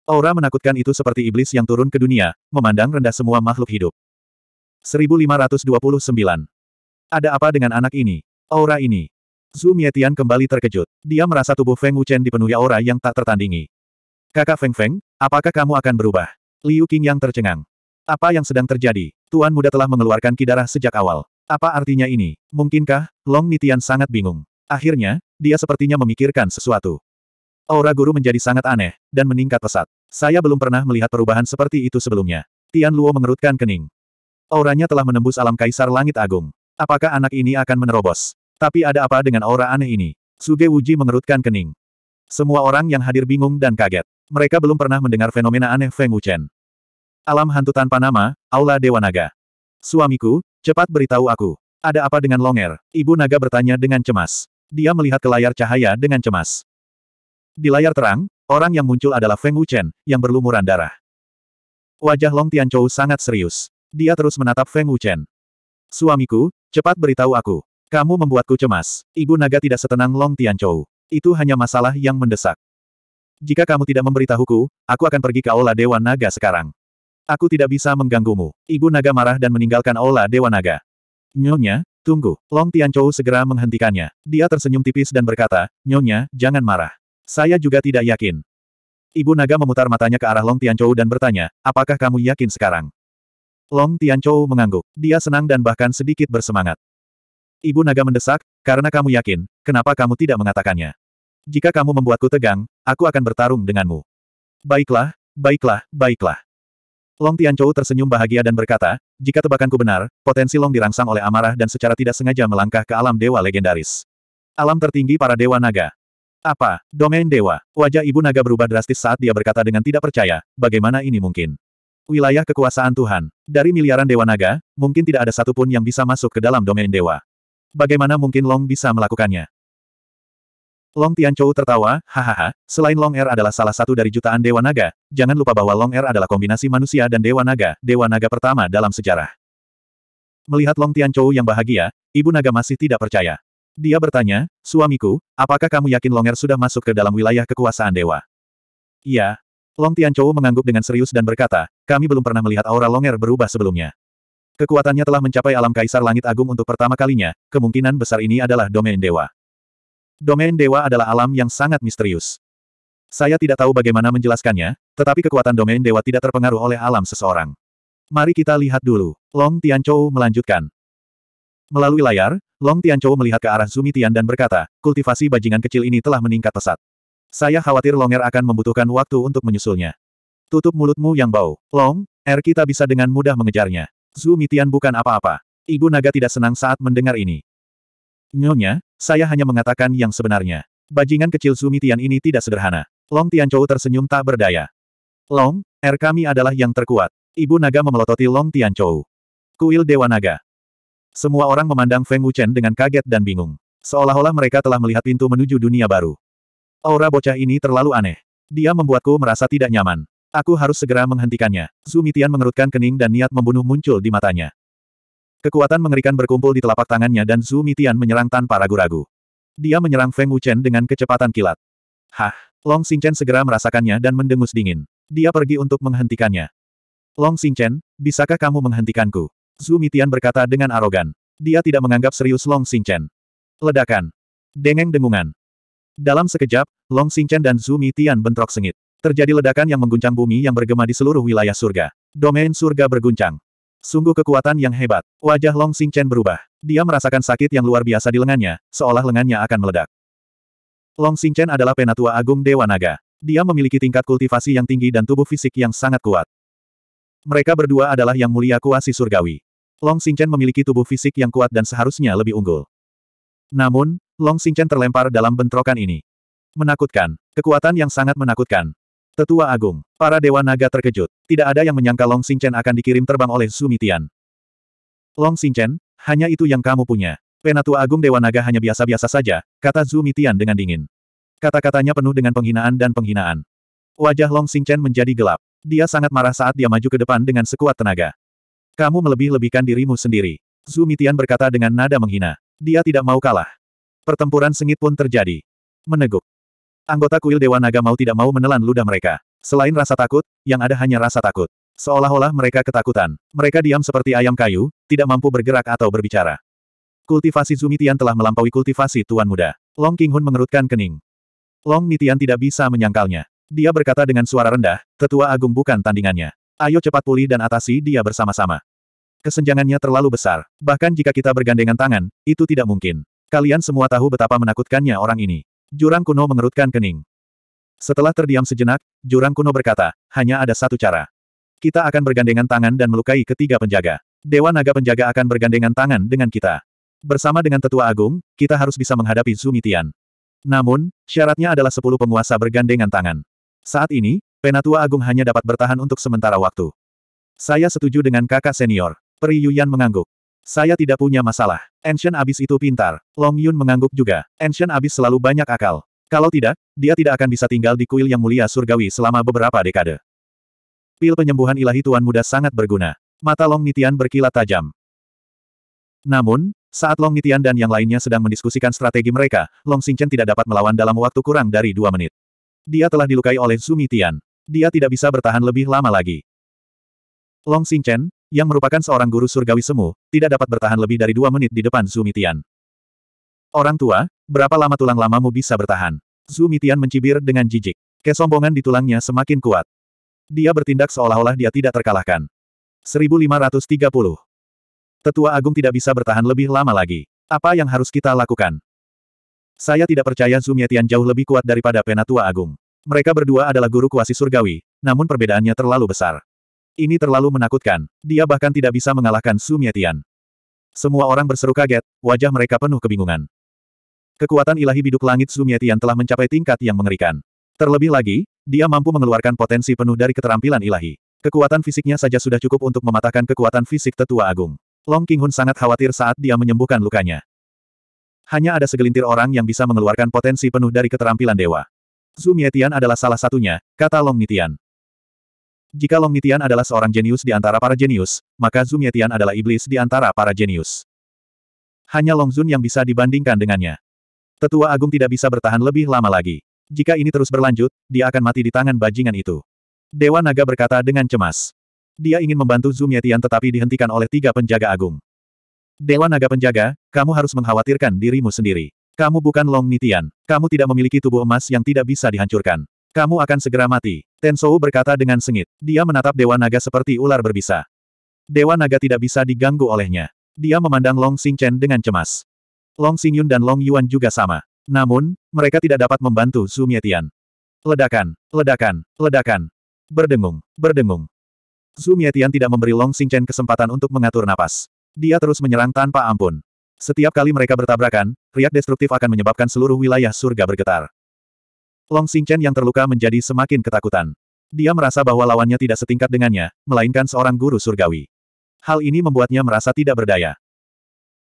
Aura menakutkan itu seperti iblis yang turun ke dunia, memandang rendah semua makhluk hidup. 1529. Ada apa dengan anak ini? Aura ini. Zhu Mietian kembali terkejut. Dia merasa tubuh Feng Wuchen dipenuhi aura yang tak tertandingi. Kakak Feng Feng, apakah kamu akan berubah? Liu Qing yang tercengang. Apa yang sedang terjadi? Tuan muda telah mengeluarkan kidarah sejak awal. Apa artinya ini? Mungkinkah? Long Nitian sangat bingung. Akhirnya, dia sepertinya memikirkan sesuatu. Aura guru menjadi sangat aneh, dan meningkat pesat. Saya belum pernah melihat perubahan seperti itu sebelumnya. Tian Luo mengerutkan kening. Auranya telah menembus alam kaisar langit agung. Apakah anak ini akan menerobos? Tapi ada apa dengan aura aneh ini? Suge Wuji mengerutkan kening. Semua orang yang hadir bingung dan kaget. Mereka belum pernah mendengar fenomena aneh Feng Wuchen. Alam hantu tanpa nama, Aula Dewa Naga. Suamiku, cepat beritahu aku. Ada apa dengan Longer? Ibu naga bertanya dengan cemas. Dia melihat ke layar cahaya dengan cemas. Di layar terang, orang yang muncul adalah Feng Wuchen, yang berlumuran darah. Wajah Long Tianchou sangat serius. Dia terus menatap Feng Wuchen. Suamiku, cepat beritahu aku. Kamu membuatku cemas. Ibu naga tidak setenang Long Tianchou. Itu hanya masalah yang mendesak. Jika kamu tidak memberitahuku, aku akan pergi ke Aula Dewa Naga sekarang. Aku tidak bisa mengganggumu. Ibu naga marah dan meninggalkan Aula Dewa Naga. Nyonya, tunggu. Long Tianchou segera menghentikannya. Dia tersenyum tipis dan berkata, Nyonya, jangan marah. Saya juga tidak yakin. Ibu naga memutar matanya ke arah Long Tianchou dan bertanya, apakah kamu yakin sekarang? Long Tianchou mengangguk. Dia senang dan bahkan sedikit bersemangat. Ibu naga mendesak, karena kamu yakin, kenapa kamu tidak mengatakannya? Jika kamu membuatku tegang, aku akan bertarung denganmu. Baiklah, baiklah, baiklah. Long Tianchou tersenyum bahagia dan berkata, jika tebakanku benar, potensi Long dirangsang oleh amarah dan secara tidak sengaja melangkah ke alam dewa legendaris. Alam tertinggi para dewa naga. Apa? Domain Dewa. Wajah Ibu Naga berubah drastis saat dia berkata dengan tidak percaya, bagaimana ini mungkin? Wilayah kekuasaan Tuhan. Dari miliaran Dewa Naga, mungkin tidak ada satupun yang bisa masuk ke dalam domain Dewa. Bagaimana mungkin Long bisa melakukannya? Long Tianchou tertawa, hahaha, selain Long Er adalah salah satu dari jutaan Dewa Naga, jangan lupa bahwa Long Er adalah kombinasi manusia dan Dewa Naga, Dewa Naga pertama dalam sejarah. Melihat Long Tianchou yang bahagia, Ibu Naga masih tidak percaya. Dia bertanya, suamiku, apakah kamu yakin Longer sudah masuk ke dalam wilayah kekuasaan dewa? Iya. Long Tianchou mengangguk dengan serius dan berkata, kami belum pernah melihat aura Longer berubah sebelumnya. Kekuatannya telah mencapai alam kaisar langit agung untuk pertama kalinya, kemungkinan besar ini adalah domain dewa. Domain dewa adalah alam yang sangat misterius. Saya tidak tahu bagaimana menjelaskannya, tetapi kekuatan domain dewa tidak terpengaruh oleh alam seseorang. Mari kita lihat dulu. Long Tianchou melanjutkan. Melalui layar, Long Tianchou melihat ke arah Zumitian dan berkata, kultivasi bajingan kecil ini telah meningkat pesat. Saya khawatir Longer akan membutuhkan waktu untuk menyusulnya. Tutup mulutmu yang bau. Long, air kita bisa dengan mudah mengejarnya. Zumitian bukan apa-apa. Ibu naga tidak senang saat mendengar ini. Nyonya, saya hanya mengatakan yang sebenarnya. Bajingan kecil Zumitian ini tidak sederhana. Long Tianchou tersenyum tak berdaya. Long, air kami adalah yang terkuat. Ibu naga memelototi Long Tianchou. Kuil Dewa Naga. Semua orang memandang Feng Wuchen dengan kaget dan bingung. Seolah-olah mereka telah melihat pintu menuju dunia baru. Aura bocah ini terlalu aneh. Dia membuatku merasa tidak nyaman. Aku harus segera menghentikannya. Mitian mengerutkan kening dan niat membunuh muncul di matanya. Kekuatan mengerikan berkumpul di telapak tangannya dan Mitian menyerang tanpa ragu-ragu. Dia menyerang Feng Wuchen dengan kecepatan kilat. Hah! Long Xingchen segera merasakannya dan mendengus dingin. Dia pergi untuk menghentikannya. Long Xingchen, bisakah kamu menghentikanku? Zhu Mitian berkata dengan arogan. Dia tidak menganggap serius Long Xingchen. Ledakan. Dengeng dengungan. Dalam sekejap, Long Xingchen dan Zhu Mitian bentrok sengit. Terjadi ledakan yang mengguncang bumi yang bergema di seluruh wilayah surga. Domain surga berguncang. Sungguh kekuatan yang hebat. Wajah Long Xingchen berubah. Dia merasakan sakit yang luar biasa di lengannya, seolah lengannya akan meledak. Long Xingchen adalah penatua agung Dewa Naga. Dia memiliki tingkat kultivasi yang tinggi dan tubuh fisik yang sangat kuat. Mereka berdua adalah yang mulia kuasi surgawi. Long Xingchen memiliki tubuh fisik yang kuat dan seharusnya lebih unggul. Namun, Long Xingchen terlempar dalam bentrokan ini. Menakutkan. Kekuatan yang sangat menakutkan. Tetua Agung. Para Dewa Naga terkejut. Tidak ada yang menyangka Long Xingchen akan dikirim terbang oleh Sumitian. Long Xingchen, hanya itu yang kamu punya. Penatua Agung Dewa Naga hanya biasa-biasa saja, kata Zumitian dengan dingin. Kata-katanya penuh dengan penghinaan dan penghinaan. Wajah Long Xingchen menjadi gelap. Dia sangat marah saat dia maju ke depan dengan sekuat tenaga. Kamu melebih-lebihkan dirimu sendiri. Zumitian berkata dengan nada menghina. Dia tidak mau kalah. Pertempuran sengit pun terjadi. Meneguk. Anggota kuil Dewa Naga mau tidak mau menelan ludah mereka. Selain rasa takut, yang ada hanya rasa takut. Seolah-olah mereka ketakutan. Mereka diam seperti ayam kayu, tidak mampu bergerak atau berbicara. Kultivasi Zumitian telah melampaui kultivasi Tuan Muda. Long Qinghun mengerutkan kening. Long Mitian tidak bisa menyangkalnya. Dia berkata dengan suara rendah, tetua agung bukan tandingannya. Ayo cepat pulih dan atasi dia bersama-sama. Kesenjangannya terlalu besar. Bahkan jika kita bergandengan tangan, itu tidak mungkin. Kalian semua tahu betapa menakutkannya orang ini. Jurang kuno mengerutkan kening. Setelah terdiam sejenak, Jurang kuno berkata, hanya ada satu cara. Kita akan bergandengan tangan dan melukai ketiga penjaga. Dewa naga penjaga akan bergandengan tangan dengan kita. Bersama dengan tetua agung, kita harus bisa menghadapi Zumitian. Namun, syaratnya adalah sepuluh penguasa bergandengan tangan. Saat ini, Penatua Agung hanya dapat bertahan untuk sementara waktu. Saya setuju dengan kakak senior. Peri Yuyan mengangguk. Saya tidak punya masalah. Ancient Abyss itu pintar. Long Yun mengangguk juga. Ancient Abyss selalu banyak akal. Kalau tidak, dia tidak akan bisa tinggal di kuil yang mulia surgawi selama beberapa dekade. Pil penyembuhan ilahi Tuan Muda sangat berguna. Mata Long Nitian berkilat tajam. Namun, saat Long Nitian dan yang lainnya sedang mendiskusikan strategi mereka, Long Xingchen tidak dapat melawan dalam waktu kurang dari dua menit. Dia telah dilukai oleh Zumi Tian. Dia tidak bisa bertahan lebih lama lagi. Long Xingchen, yang merupakan seorang guru surgawi semu, tidak dapat bertahan lebih dari dua menit di depan Zumi Tian. Orang tua, berapa lama tulang lamamu bisa bertahan? Zumi Tian mencibir dengan jijik. Kesombongan di tulangnya semakin kuat. Dia bertindak seolah-olah dia tidak terkalahkan. 1530. Tetua Agung tidak bisa bertahan lebih lama lagi. Apa yang harus kita lakukan? Saya tidak percaya Sumietian jauh lebih kuat daripada Penatua Agung. Mereka berdua adalah guru kuasi surgawi, namun perbedaannya terlalu besar. Ini terlalu menakutkan, dia bahkan tidak bisa mengalahkan Sumietian. Semua orang berseru kaget, wajah mereka penuh kebingungan. Kekuatan ilahi biduk langit Sumietian telah mencapai tingkat yang mengerikan. Terlebih lagi, dia mampu mengeluarkan potensi penuh dari keterampilan ilahi. Kekuatan fisiknya saja sudah cukup untuk mematahkan kekuatan fisik tetua agung. Long King Hun sangat khawatir saat dia menyembuhkan lukanya hanya ada segelintir orang yang bisa mengeluarkan potensi penuh dari keterampilan dewa. Zhu Mietian adalah salah satunya, kata Long Nitian. Jika Long Nitian adalah seorang jenius di antara para jenius, maka Zhu Mietian adalah iblis di antara para jenius. Hanya Long Zun yang bisa dibandingkan dengannya. Tetua Agung tidak bisa bertahan lebih lama lagi. Jika ini terus berlanjut, dia akan mati di tangan bajingan itu. Dewa Naga berkata dengan cemas. Dia ingin membantu Zhu tetapi dihentikan oleh tiga penjaga agung. Dewa Naga Penjaga, kamu harus mengkhawatirkan dirimu sendiri. Kamu bukan Long Nitian. Kamu tidak memiliki tubuh emas yang tidak bisa dihancurkan. Kamu akan segera mati. Tensou berkata dengan sengit. Dia menatap Dewa Naga seperti ular berbisa. Dewa Naga tidak bisa diganggu olehnya. Dia memandang Long Xingchen dengan cemas. Long Xingyun dan Long Yuan juga sama. Namun, mereka tidak dapat membantu Su Mietian. Ledakan, ledakan, ledakan. Berdengung, berdengung. Zhu Mietian tidak memberi Long Xingchen kesempatan untuk mengatur napas. Dia terus menyerang tanpa ampun. Setiap kali mereka bertabrakan, riak destruktif akan menyebabkan seluruh wilayah surga bergetar. Long Xingchen yang terluka menjadi semakin ketakutan. Dia merasa bahwa lawannya tidak setingkat dengannya, melainkan seorang guru surgawi. Hal ini membuatnya merasa tidak berdaya.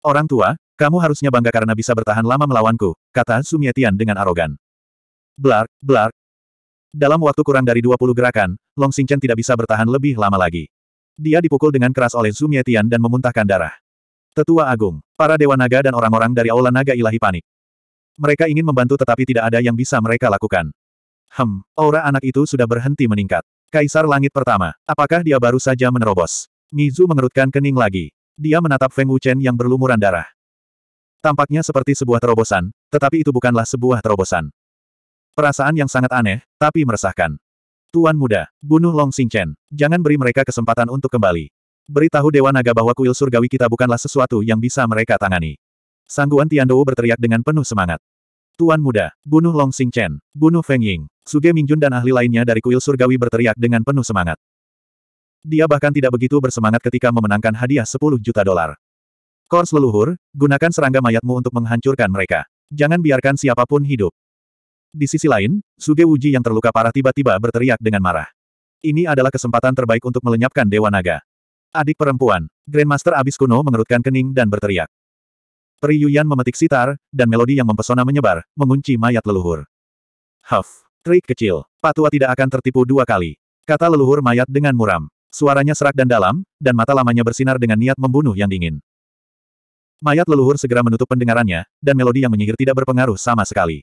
Orang tua, kamu harusnya bangga karena bisa bertahan lama melawanku, kata Sumietian dengan arogan. Blar, blar. Dalam waktu kurang dari 20 gerakan, Long Xingchen tidak bisa bertahan lebih lama lagi. Dia dipukul dengan keras oleh Zhu Mietian dan memuntahkan darah. Tetua Agung, para Dewa Naga dan orang-orang dari Aula Naga Ilahi panik. Mereka ingin membantu tetapi tidak ada yang bisa mereka lakukan. Hem, aura anak itu sudah berhenti meningkat. Kaisar Langit Pertama, apakah dia baru saja menerobos? Mizu mengerutkan kening lagi. Dia menatap Feng Wuchen yang berlumuran darah. Tampaknya seperti sebuah terobosan, tetapi itu bukanlah sebuah terobosan. Perasaan yang sangat aneh, tapi meresahkan. Tuan muda, bunuh Long Chen. Jangan beri mereka kesempatan untuk kembali. Beritahu Dewa Naga bahwa kuil surgawi kita bukanlah sesuatu yang bisa mereka tangani. Sangguan Tian Tiandou berteriak dengan penuh semangat. Tuan muda, bunuh Long Chen, bunuh Feng Ying. Suge Mingjun dan ahli lainnya dari kuil surgawi berteriak dengan penuh semangat. Dia bahkan tidak begitu bersemangat ketika memenangkan hadiah 10 juta dolar. Kors leluhur, gunakan serangga mayatmu untuk menghancurkan mereka. Jangan biarkan siapapun hidup. Di sisi lain, Suge Wuji yang terluka parah tiba-tiba berteriak dengan marah. Ini adalah kesempatan terbaik untuk melenyapkan Dewa Naga. Adik perempuan, Grandmaster Abis Kuno mengerutkan kening dan berteriak. Yuyan memetik sitar, dan melodi yang mempesona menyebar, mengunci mayat leluhur. Huff, trik kecil, Patua tidak akan tertipu dua kali. Kata leluhur mayat dengan muram. Suaranya serak dan dalam, dan mata lamanya bersinar dengan niat membunuh yang dingin. Mayat leluhur segera menutup pendengarannya, dan melodi yang menyihir tidak berpengaruh sama sekali.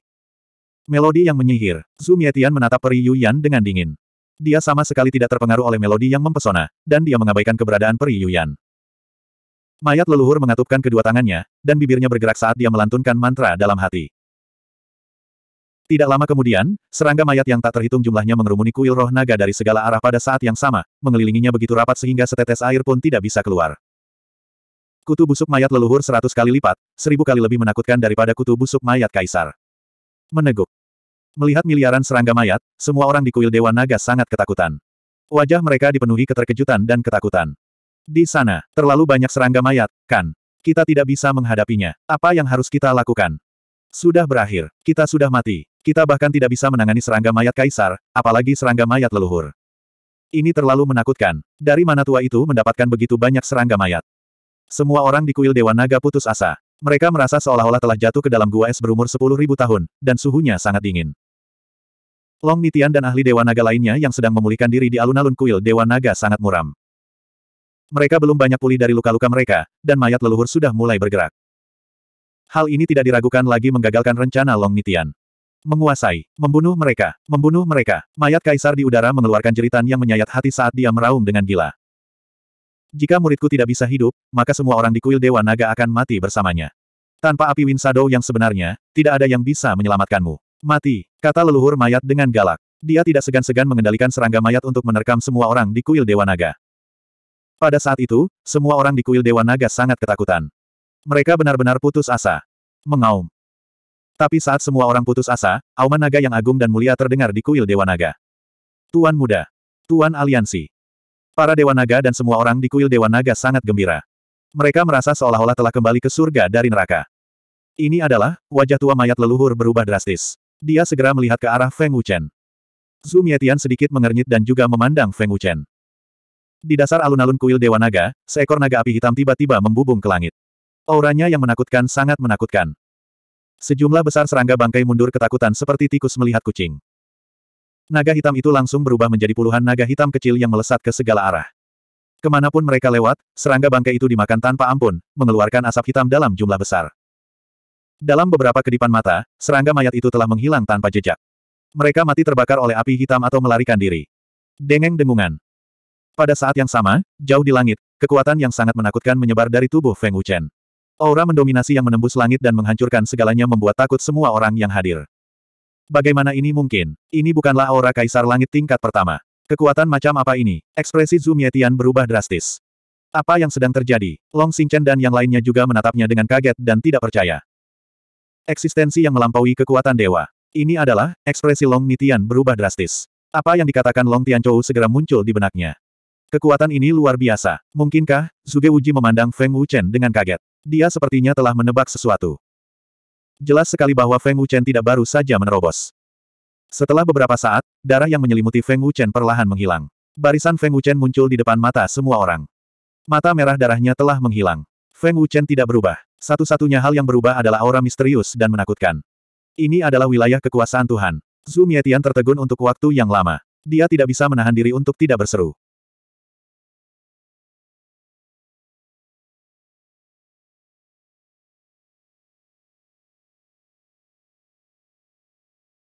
Melodi yang menyihir. Zhu Mietian menatap Peri Yuyan dengan dingin. Dia sama sekali tidak terpengaruh oleh melodi yang mempesona, dan dia mengabaikan keberadaan Peri Yuyan. Mayat leluhur mengatupkan kedua tangannya, dan bibirnya bergerak saat dia melantunkan mantra dalam hati. Tidak lama kemudian, serangga mayat yang tak terhitung jumlahnya mengerumuni kuil roh naga dari segala arah pada saat yang sama, mengelilinginya begitu rapat sehingga setetes air pun tidak bisa keluar. Kutu busuk mayat leluhur seratus kali lipat, seribu kali lebih menakutkan daripada kutu busuk mayat kaisar. Meneguk. Melihat miliaran serangga mayat, semua orang di kuil Dewa Naga sangat ketakutan. Wajah mereka dipenuhi keterkejutan dan ketakutan. Di sana, terlalu banyak serangga mayat, kan? Kita tidak bisa menghadapinya. Apa yang harus kita lakukan? Sudah berakhir. Kita sudah mati. Kita bahkan tidak bisa menangani serangga mayat kaisar, apalagi serangga mayat leluhur. Ini terlalu menakutkan. Dari mana tua itu mendapatkan begitu banyak serangga mayat? Semua orang di kuil Dewa Naga putus asa. Mereka merasa seolah-olah telah jatuh ke dalam gua es berumur 10.000 tahun, dan suhunya sangat dingin. Long Nitian dan ahli Dewa Naga lainnya yang sedang memulihkan diri di alun-alun kuil Dewa Naga sangat muram. Mereka belum banyak pulih dari luka-luka mereka, dan mayat leluhur sudah mulai bergerak. Hal ini tidak diragukan lagi menggagalkan rencana Long Nitian. Menguasai, membunuh mereka, membunuh mereka, mayat kaisar di udara mengeluarkan jeritan yang menyayat hati saat dia meraung dengan gila. Jika muridku tidak bisa hidup, maka semua orang di kuil Dewa Naga akan mati bersamanya. Tanpa api Winsado yang sebenarnya, tidak ada yang bisa menyelamatkanmu. Mati, kata leluhur mayat dengan galak. Dia tidak segan-segan mengendalikan serangga mayat untuk menerkam semua orang di kuil Dewa Naga. Pada saat itu, semua orang di kuil Dewa Naga sangat ketakutan. Mereka benar-benar putus asa. Mengaum. Tapi saat semua orang putus asa, auman naga yang agung dan mulia terdengar di kuil Dewa Naga. Tuan muda. Tuan aliansi. Para Dewa Naga dan semua orang di kuil Dewa Naga sangat gembira. Mereka merasa seolah-olah telah kembali ke surga dari neraka. Ini adalah, wajah tua mayat leluhur berubah drastis. Dia segera melihat ke arah Feng Wuchen. Zhu Mietian sedikit mengernyit dan juga memandang Feng Wuchen. Di dasar alun-alun kuil Dewa Naga, seekor naga api hitam tiba-tiba membubung ke langit. Auranya yang menakutkan sangat menakutkan. Sejumlah besar serangga bangkai mundur ketakutan seperti tikus melihat kucing. Naga hitam itu langsung berubah menjadi puluhan naga hitam kecil yang melesat ke segala arah. Kemanapun mereka lewat, serangga bangkai itu dimakan tanpa ampun, mengeluarkan asap hitam dalam jumlah besar. Dalam beberapa kedipan mata, serangga mayat itu telah menghilang tanpa jejak. Mereka mati terbakar oleh api hitam atau melarikan diri. Dengeng dengungan. Pada saat yang sama, jauh di langit, kekuatan yang sangat menakutkan menyebar dari tubuh Feng Wuchen. Aura mendominasi yang menembus langit dan menghancurkan segalanya membuat takut semua orang yang hadir. Bagaimana ini mungkin? Ini bukanlah aura kaisar langit tingkat pertama. Kekuatan macam apa ini? Ekspresi Zhu Mietian berubah drastis. Apa yang sedang terjadi? Long Xingchen dan yang lainnya juga menatapnya dengan kaget dan tidak percaya. Eksistensi yang melampaui kekuatan dewa. Ini adalah, ekspresi Long Nitian berubah drastis. Apa yang dikatakan Long Tianchou segera muncul di benaknya. Kekuatan ini luar biasa. Mungkinkah, Zuge Wuji memandang Feng Wuchen dengan kaget. Dia sepertinya telah menebak sesuatu. Jelas sekali bahwa Feng Wuchen tidak baru saja menerobos. Setelah beberapa saat, darah yang menyelimuti Feng Wuchen perlahan menghilang. Barisan Feng Wuchen muncul di depan mata semua orang. Mata merah darahnya telah menghilang. Feng Wuchen tidak berubah. Satu-satunya hal yang berubah adalah aura misterius dan menakutkan. Ini adalah wilayah kekuasaan Tuhan. Zhu Mietian tertegun untuk waktu yang lama. Dia tidak bisa menahan diri untuk tidak berseru.